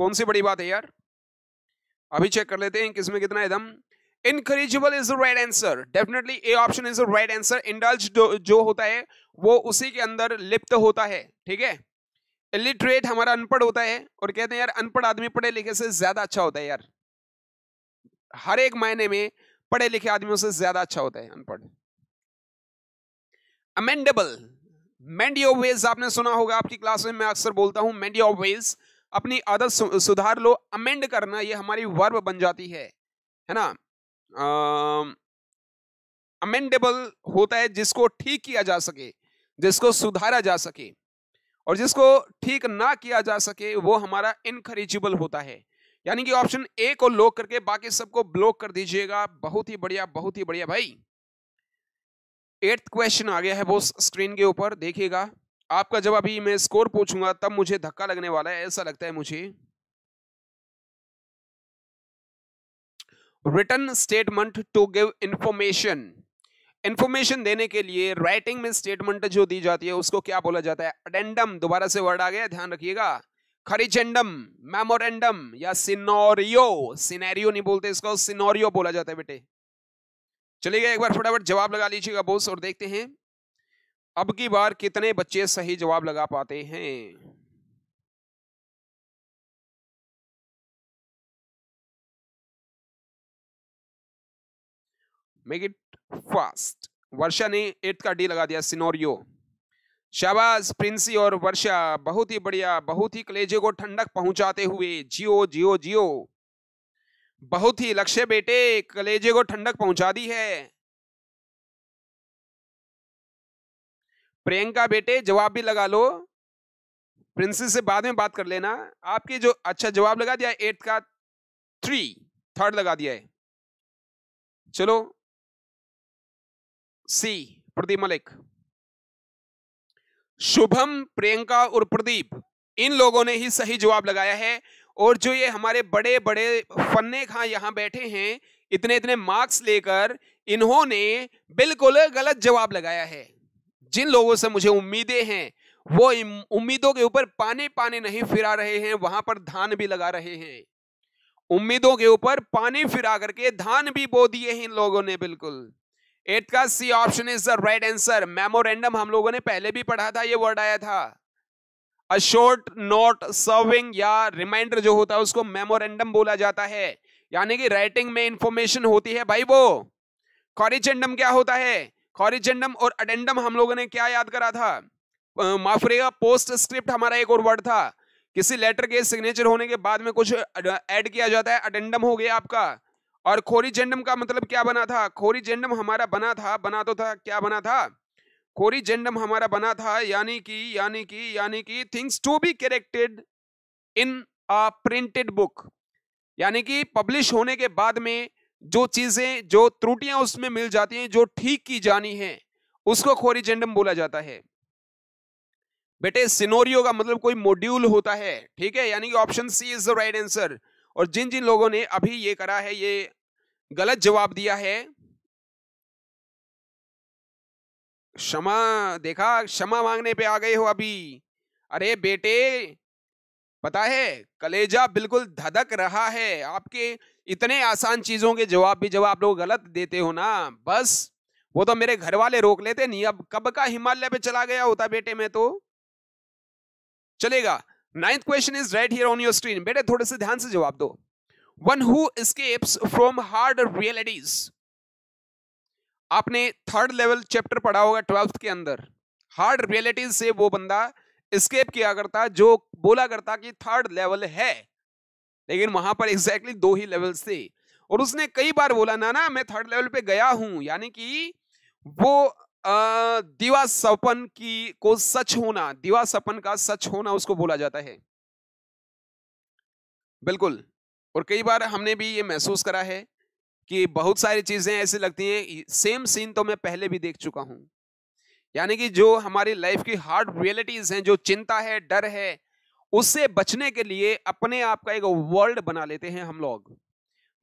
[SPEAKER 1] कौन सी बड़ी बात है यार
[SPEAKER 2] अभी चेक कर लेते हैं किसमें कितना एकदम incorrigible is the right answer definitely A option is the right answer indulge जो होता है वो उसी के अंदर लिप्त होता है ठीक है इलिटरेट हमारा अनपढ़ होता है और कहते हैं यार अनपढ़ आदमी पढ़े लिखे से ज्यादा अच्छा होता है यार हर एक मायने में पढ़े लिखे आदमियों से ज्यादा अच्छा होता है अनपढ़ अमेंडेबल मैंडी योर वेज आपने सुना होगा आपकी क्लास में मैं अक्सर बोलता हूं मैंडी ऑफ वेज अपनी आदत सुधार लो अमेंड करना ये हमारी वर्ब बन जाती है है ना अमेंडेबल होता है जिसको ठीक किया जा सके जिसको सुधारा जा सके और जिसको ठीक ना किया जा सके वो हमारा इनकरेजिबल होता है यानी कि ऑप्शन ए को लॉक करके बाकी सबको ब्लॉक कर दीजिएगा बहुत ही बढ़िया बहुत ही बढ़िया भाई एट्थ क्वेश्चन आ गया है वो स्क्रीन के ऊपर देखिएगा आपका जब अभी मैं स्कोर पूछूंगा तब मुझे धक्का लगने वाला है ऐसा लगता है मुझे return statement to give information information देने के लिए राइटिंग में स्टेटमेंट जो दी जाती है उसको क्या बोला जाता है अडेंडम दोबारा से वर्ड आ गया ध्यान रखिएगा खरीचेंडम मेमोरेंडम या सिनोरियो सिनेरियो नहीं बोलते इसको सिनोरियो बोला जाता है बेटे चलिएगा एक बार फटाफट जवाब
[SPEAKER 1] लगा लीजिएगा बोस और देखते हैं अब की बार कितने बच्चे सही जवाब लगा पाते हैं मेक इट फास्ट वर्षा ने एट का डी लगा दिया सिनोरियो शाबाज प्रिंसी और वर्षा
[SPEAKER 2] बहुत ही बढ़िया बहुत ही कलेजे को ठंडक पहुंचाते हुए जियो जियो जियो
[SPEAKER 1] बहुत ही लक्ष्य बेटे कलेजे को ठंडक पहुंचा दी है प्रियंका बेटे जवाब भी लगा लो प्रिंसी से बाद में बात कर लेना आपके जो अच्छा जवाब लगा दिया एट का थ्री थर्ड लगा दिया है चलो सी प्रदीप मलिक शुभम प्रियंका
[SPEAKER 2] और प्रदीप इन लोगों ने ही सही जवाब लगाया है और जो ये हमारे बड़े बड़े फन्ने खां यहां बैठे हैं इतने इतने मार्क्स लेकर इन्होंने बिल्कुल गलत जवाब लगाया है जिन लोगों से मुझे उम्मीदें हैं वो उम्मीदों के ऊपर पाने पाने नहीं फिरा रहे हैं वहां पर धान भी लगा रहे हैं उम्मीदों के ऊपर पानी फिरा करके धान भी बो दिए हैं इन लोगों ने बिल्कुल एट का C option is the right answer memorandum हम लोगों ने पहले भी पढ़ा था ये वर्ड आया था अ शॉर्ट नोट सर्विंग या रिमाइंडर जो होता है उसको मेमोरेंडम बोला जाता है यानी कि राइटिंग में इंफॉर्मेशन होती है भाई वो कॉरिजेंडम क्या होता है कॉरिजेंडम और अडेंडम हम लोगों ने क्या याद करा था माफ पोस्ट स्क्रिप्ट हमारा एक और वर्ड था किसी लेटर के सिग्नेचर होने के बाद में कुछ ऐड किया जाता है अडेंडम हो गया आपका और खोरीजेंडम का मतलब क्या बना था खोरीजेंडम हमारा बना था बना तो था क्या बना था खोरीजेंडम हमारा बना था यानी कि यानी कि यानी कि things to be corrected in a printed book यानी कि पब्लिश होने के बाद में जो चीज़ें जो त्रुटियां उसमें मिल जाती हैं जो ठीक की जानी है उसको खोरीजेंडम बोला जाता है बेटे सिनोरियो का मतलब कोई मॉड्यूल होता है ठीक है यानी कि option C is the right answer और जिन जिन लोगों ने अभी ये करा है ये गलत जवाब दिया है
[SPEAKER 1] क्षमा देखा क्षमा मांगने पे आ गए हो अभी
[SPEAKER 2] अरे बेटे पता है कलेजा बिल्कुल धधक रहा है आपके इतने आसान चीजों के जवाब भी जब आप लोग गलत देते हो ना बस वो तो मेरे घर वाले रोक लेते नहीं अब कब का हिमालय पे चला गया होता बेटे में तो चलेगा ninth question is right here on your screen बेटे थोड़े से ध्यान से जवाब दो one who escapes from hard realities आपने थर्ड लेवल चैप्टर पढ़ा होगा ट्वेल्थ के अंदर हार्ड रियलिटीज से वो बंदा स्केप किया करता जो बोला करता कि थर्ड लेवल है लेकिन वहां पर एग्जैक्टली exactly दो ही लेवल्स थे और उसने कई बार बोला ना ना मैं थर्ड लेवल पे गया हूं यानी कि वो दिवा सपन की को सच होना दिवा सपन का सच होना उसको बोला जाता है बिल्कुल और कई बार हमने भी ये महसूस करा है कि बहुत सारी चीज़ें ऐसी लगती हैं सेम सीन तो मैं पहले भी देख चुका हूं यानी कि जो हमारी लाइफ की हार्ड रियलिटीज़ हैं जो चिंता है डर है उससे बचने के लिए अपने आप का एक वर्ल्ड बना लेते हैं हम लोग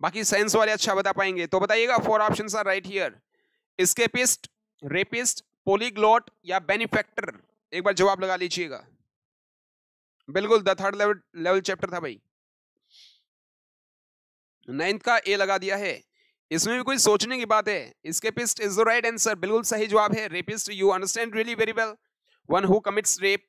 [SPEAKER 2] बाकी साइंस वाले अच्छा बता पाएंगे तो बताइएगा four option are right here escapist rapist polyglot या बेनिफेक्टर एक बार जवाब लगा लीजिएगा बिल्कुल the third level level chapter था भाई नाइन्थ का ए लगा दिया है इसमें भी कोई सोचने की बात है escapist is the right answer बिल्कुल सही जवाब है rapist you understand really very well one who commits rape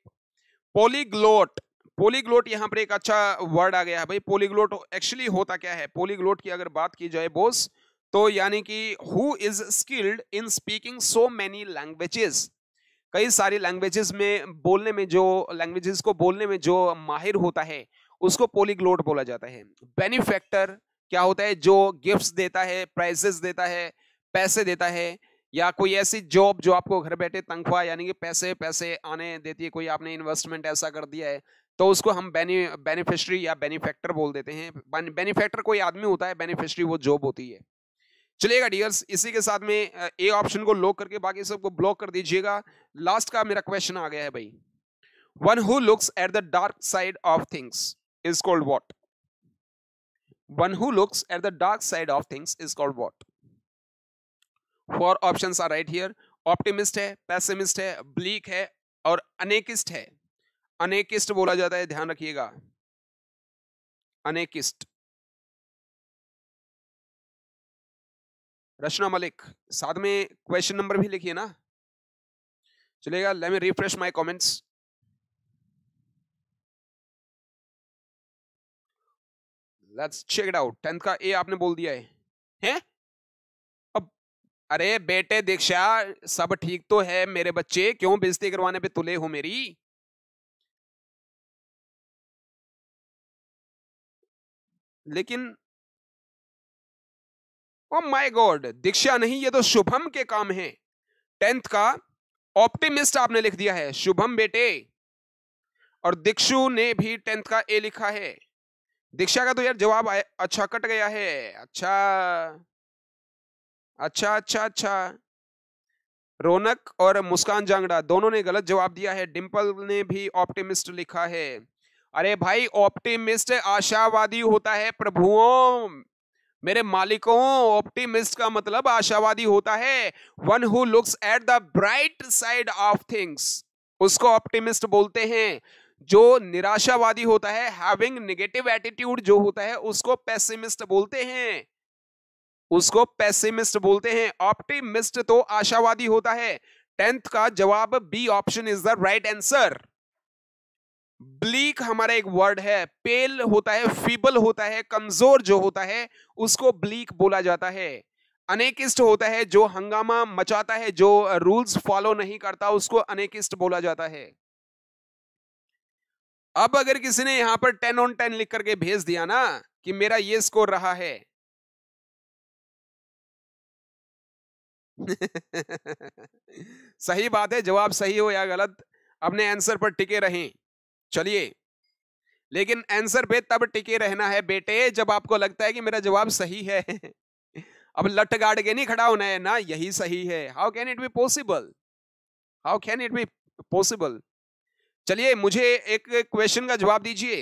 [SPEAKER 2] polyglot polyglot यहाँ पर एक अच्छा वर्ड आ गया है भाई पोलीग्लोट एक्चुअली होता क्या है पोलीग्लोट की अगर बात की जाए बोस तो यानी कि who is skilled in speaking so many languages कई सारी लैंग्वेजेस में बोलने में जो लैंग्वेजेस को बोलने में जो माहिर होता है उसको पोलीग्लोट बोला जाता है बेनिफेक्टर क्या होता है जो गिफ्ट्स देता है प्राइजेस देता है पैसे देता है या कोई ऐसी जॉब जो आपको घर बैठे तनख्वाह यानी कि पैसे पैसे आने देती है कोई आपने इन्वेस्टमेंट ऐसा कर दिया है तो उसको हम बेनि बेनिफिशरी या बेनिफेक्टर बोल देते हैं बेनिफेक्टर कोई आदमी होता है बेनिफिशरी वो जॉब होती है चलिएगा डियर्स इसी के साथ में ए ऑप्शन को लॉक करके बाकी सबको ब्लॉक कर दीजिएगा लास्ट का मेरा क्वेश्चन आ गया है भाई one who looks at the dark side of things is called what one who looks at the dark side of things is called what four options are right here optimist है पैसेमिस्ट है ब्लीक है और अनेकिस्ट है
[SPEAKER 1] अनेकिस्ट बोला जाता है ध्यान रखिएगा अनेकिस्ट रचना मलिक साथ में क्वेश्चन नंबर भी लिखिए ना चलेगा let me refresh my comments let's check it out tenth का ए आपने बोल दिया है हैं अब अरे बेटे दीक्षा सब ठीक तो है मेरे बच्चे क्यों बेजती करवाने पे तुले हो मेरी लेकिन ओ माय गॉड दीक्षा नहीं ये तो शुभम के काम है टेंथ का ऑप्टिमिस्ट आपने लिख दिया है शुभम बेटे
[SPEAKER 2] और दीक्षु ने भी टेंथ का ए लिखा है दीक्षा का तो यार जवाब अच्छा कट गया है अच्छा अच्छा अच्छा अच्छा रोनक और मुस्कान जांगड़ा दोनों ने गलत जवाब दिया है डिम्पल ने भी ऑप्टिमिस्ट लिखा है अरे भाई ऑप्टिमिस्ट आशावादी होता है प्रभुओं मेरे मालिकों ऑप्टिमिस्ट का मतलब आशावादी होता है one who looks at the bright side of things उसको ऑप्टिमिस्ट बोलते हैं जो निराशावादी होता है हैविंग नेगेटिव एटीट्यूड जो होता है उसको पेसिमिस्ट बोलते हैं उसको पेसिमिस्ट बोलते हैं ऑप्टिमिस्ट तो आशावादी होता है टेंथ का जवाब B option is the right answer bleak हमारा एक वर्ड है पेल होता है फीबल होता है कमजोर जो होता है उसको ब्लीक बोला जाता है अनेकिस्ट होता है जो हंगामा मचाता है जो रूल्स फॉलो नहीं करता उसको अनेकिस्ट बोला जाता है
[SPEAKER 1] अब अगर किसी ने यहां पर टेन ऑन टेन लिख करके भेज दिया ना कि मेरा ये स्कोर रहा है (laughs) सही बात है जवाब सही हो या गलत अपने आंसर पर टिके रहें
[SPEAKER 2] चलिए लेकिन आंसर पे तब टिके रहना है बेटे जब आपको लगता है कि मेरा जवाब सही है अब लट गाड़ के नहीं खड़ा होना है ना यही सही है how can it be possible how can it be possible चलिए मुझे एक क्वेश्चन का जवाब दीजिए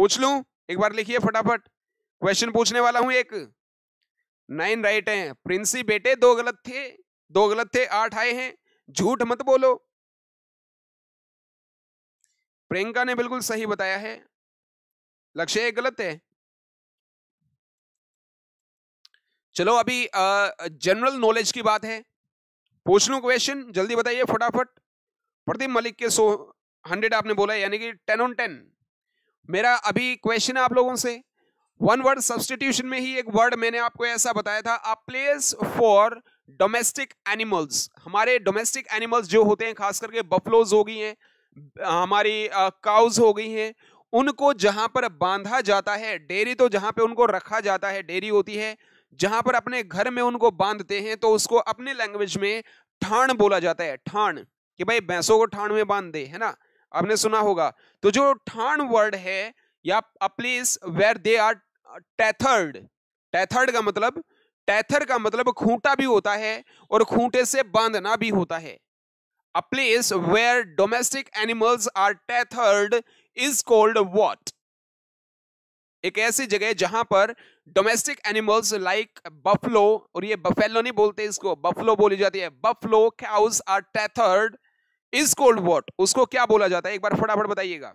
[SPEAKER 2] पूछ लू एक बार लिखिए फटाफट क्वेश्चन पूछने वाला हूं एक नाइन राइट है प्रिंसी बेटे दो गलत थे दो
[SPEAKER 1] गलत थे आठ आए हैं झूठ मत बोलो प्रियंका ने बिल्कुल सही बताया है लक्ष्य गलत है चलो अभी जनरल नॉलेज की बात है
[SPEAKER 2] पूछ लू क्वेश्चन जल्दी बताइए फटाफट प्रदीप मलिक के सो हंड्रेड आपने बोला यानी कि टेन ऑन टेन मेरा अभी क्वेश्चन है आप लोगों से वन वर्ड सब्सटीट्यूशन में ही एक वर्ड मैंने आपको ऐसा बताया था a place for domestic animals हमारे डोमेस्टिक एनिमल्स जो होते हैं खास करके बफलोज हो गई हैं हमारी काउज हो गई हैं उनको जहां पर बांधा जाता है डेरी तो जहां पे उनको रखा जाता है डेरी होती है जहां पर अपने घर में उनको बांधते हैं तो उसको अपने लैंग्वेज में ठाण बोला जाता है ठाण कि भाई भैंसों को ठाण में बांध दे है ना आपने सुना होगा तो जो ठाण वर्ड है या a place where they are tethered tethered का मतलब टैथर का मतलब खूंटा भी होता है और खूंटे से बांधना भी होता है A place where domestic animals are tethered is called what? एक ऐसी जगह जहां पर डोमेस्टिक एनिमल्स लाइक बफलो और ये बफेलो नहीं बोलते इसको बफलो बोली जाती है buffalo cows are tethered is called what उसको क्या बोला जाता है एक बार फटाफट
[SPEAKER 1] बताइएगा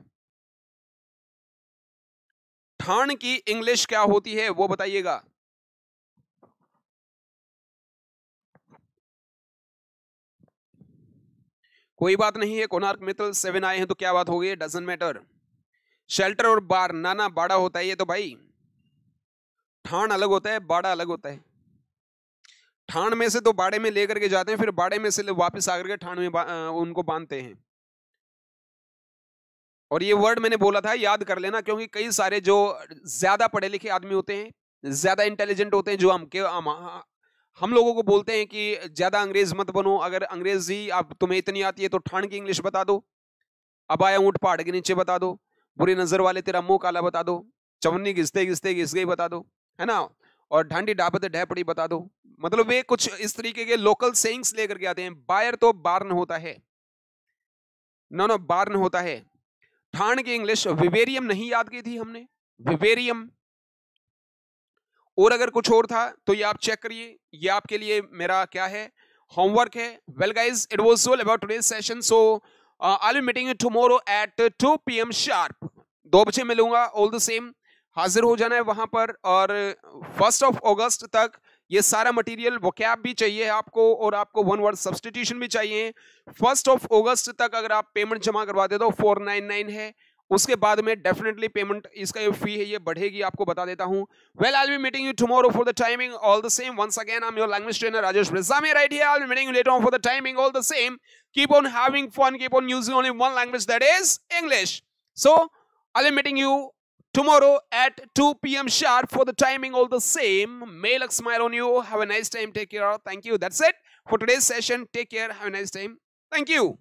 [SPEAKER 1] ठाण की इंग्लिश क्या होती है वो बताइएगा कोई बात नहीं है कोनार्क मित्र सेवन आए हैं तो क्या बात हो गई
[SPEAKER 2] डजेंट मैटर शेल्टर और बार नाना बाड़ा होता है ये तो भाई ठाण अलग होता है बाड़ा अलग होता है ठाण में से तो बाड़े में लेकर के जाते हैं फिर बाड़े में से वापस आकर के ठाण में उनको बांधते हैं और ये वर्ड मैंने बोला था याद कर लेना क्योंकि कई सारे जो ज्यादा पढ़े लिखे आदमी होते हैं ज्यादा इंटेलिजेंट होते हैं जो हम, हम लोगों को बोलते हैं कि ज़्यादा अंग्रेज़ मत बनो अगर अंग्रेज़ी आप तुम्हें इतनी आती है तो ठंड की इंग्लिश बता दो अब आया ऊँट पहाड़ के नीचे बता दो बुरी नज़र वाले तेरा मुँह काला बता दो चवन्नी घिसते घिसते घिस गई बता दो है ना और ढांडी ढाबत ढहपड़ी बता दो मतलब वे कुछ इस तरीके के लोकल सेंग्स लेकर के आते हैं बायर तो बार्न होता है नो नो बार्न होता है ठाण की इंग्लिश विवेरियम नहीं याद की थी हमने विवेरियम और अगर कुछ और था तो ये आप चेक करिए ये आपके लिए मेरा क्या है होमवर्क है well guys it was all about today session so I we meeting tomorrow at two P M sharp दो बजे मिलूंगा ऑल द सेम हाजिर हो जाना है वहां पर और फर्स्ट ऑफ ऑगस्ट तक ये सारा मटेरियल वोकैब भी चाहिए आपको और आपको वन वर्ड सब्सटीट्यूशन भी चाहिए फर्स्ट ऑफ ऑगस्ट तक अगर आप पेमेंट जमा करवा दे तो फोर नाइन नाइन है उसके बाद में डेफिनेटली पेमेंट इसका फी है ये बढ़ेगी आपको बता देता हूँ well I be meeting you tomorrow for the timing all the same once again I'm your language trainer Rajesh ब्रिजामी right here I be meeting you later on for the timing all the same keep on having fun keep on using only one language that is English so I be meeting you tomorrow at two P M sharp for the timing all the same may luck smile on you have a nice time take care thank you that's it for today's session take care have a nice time thank you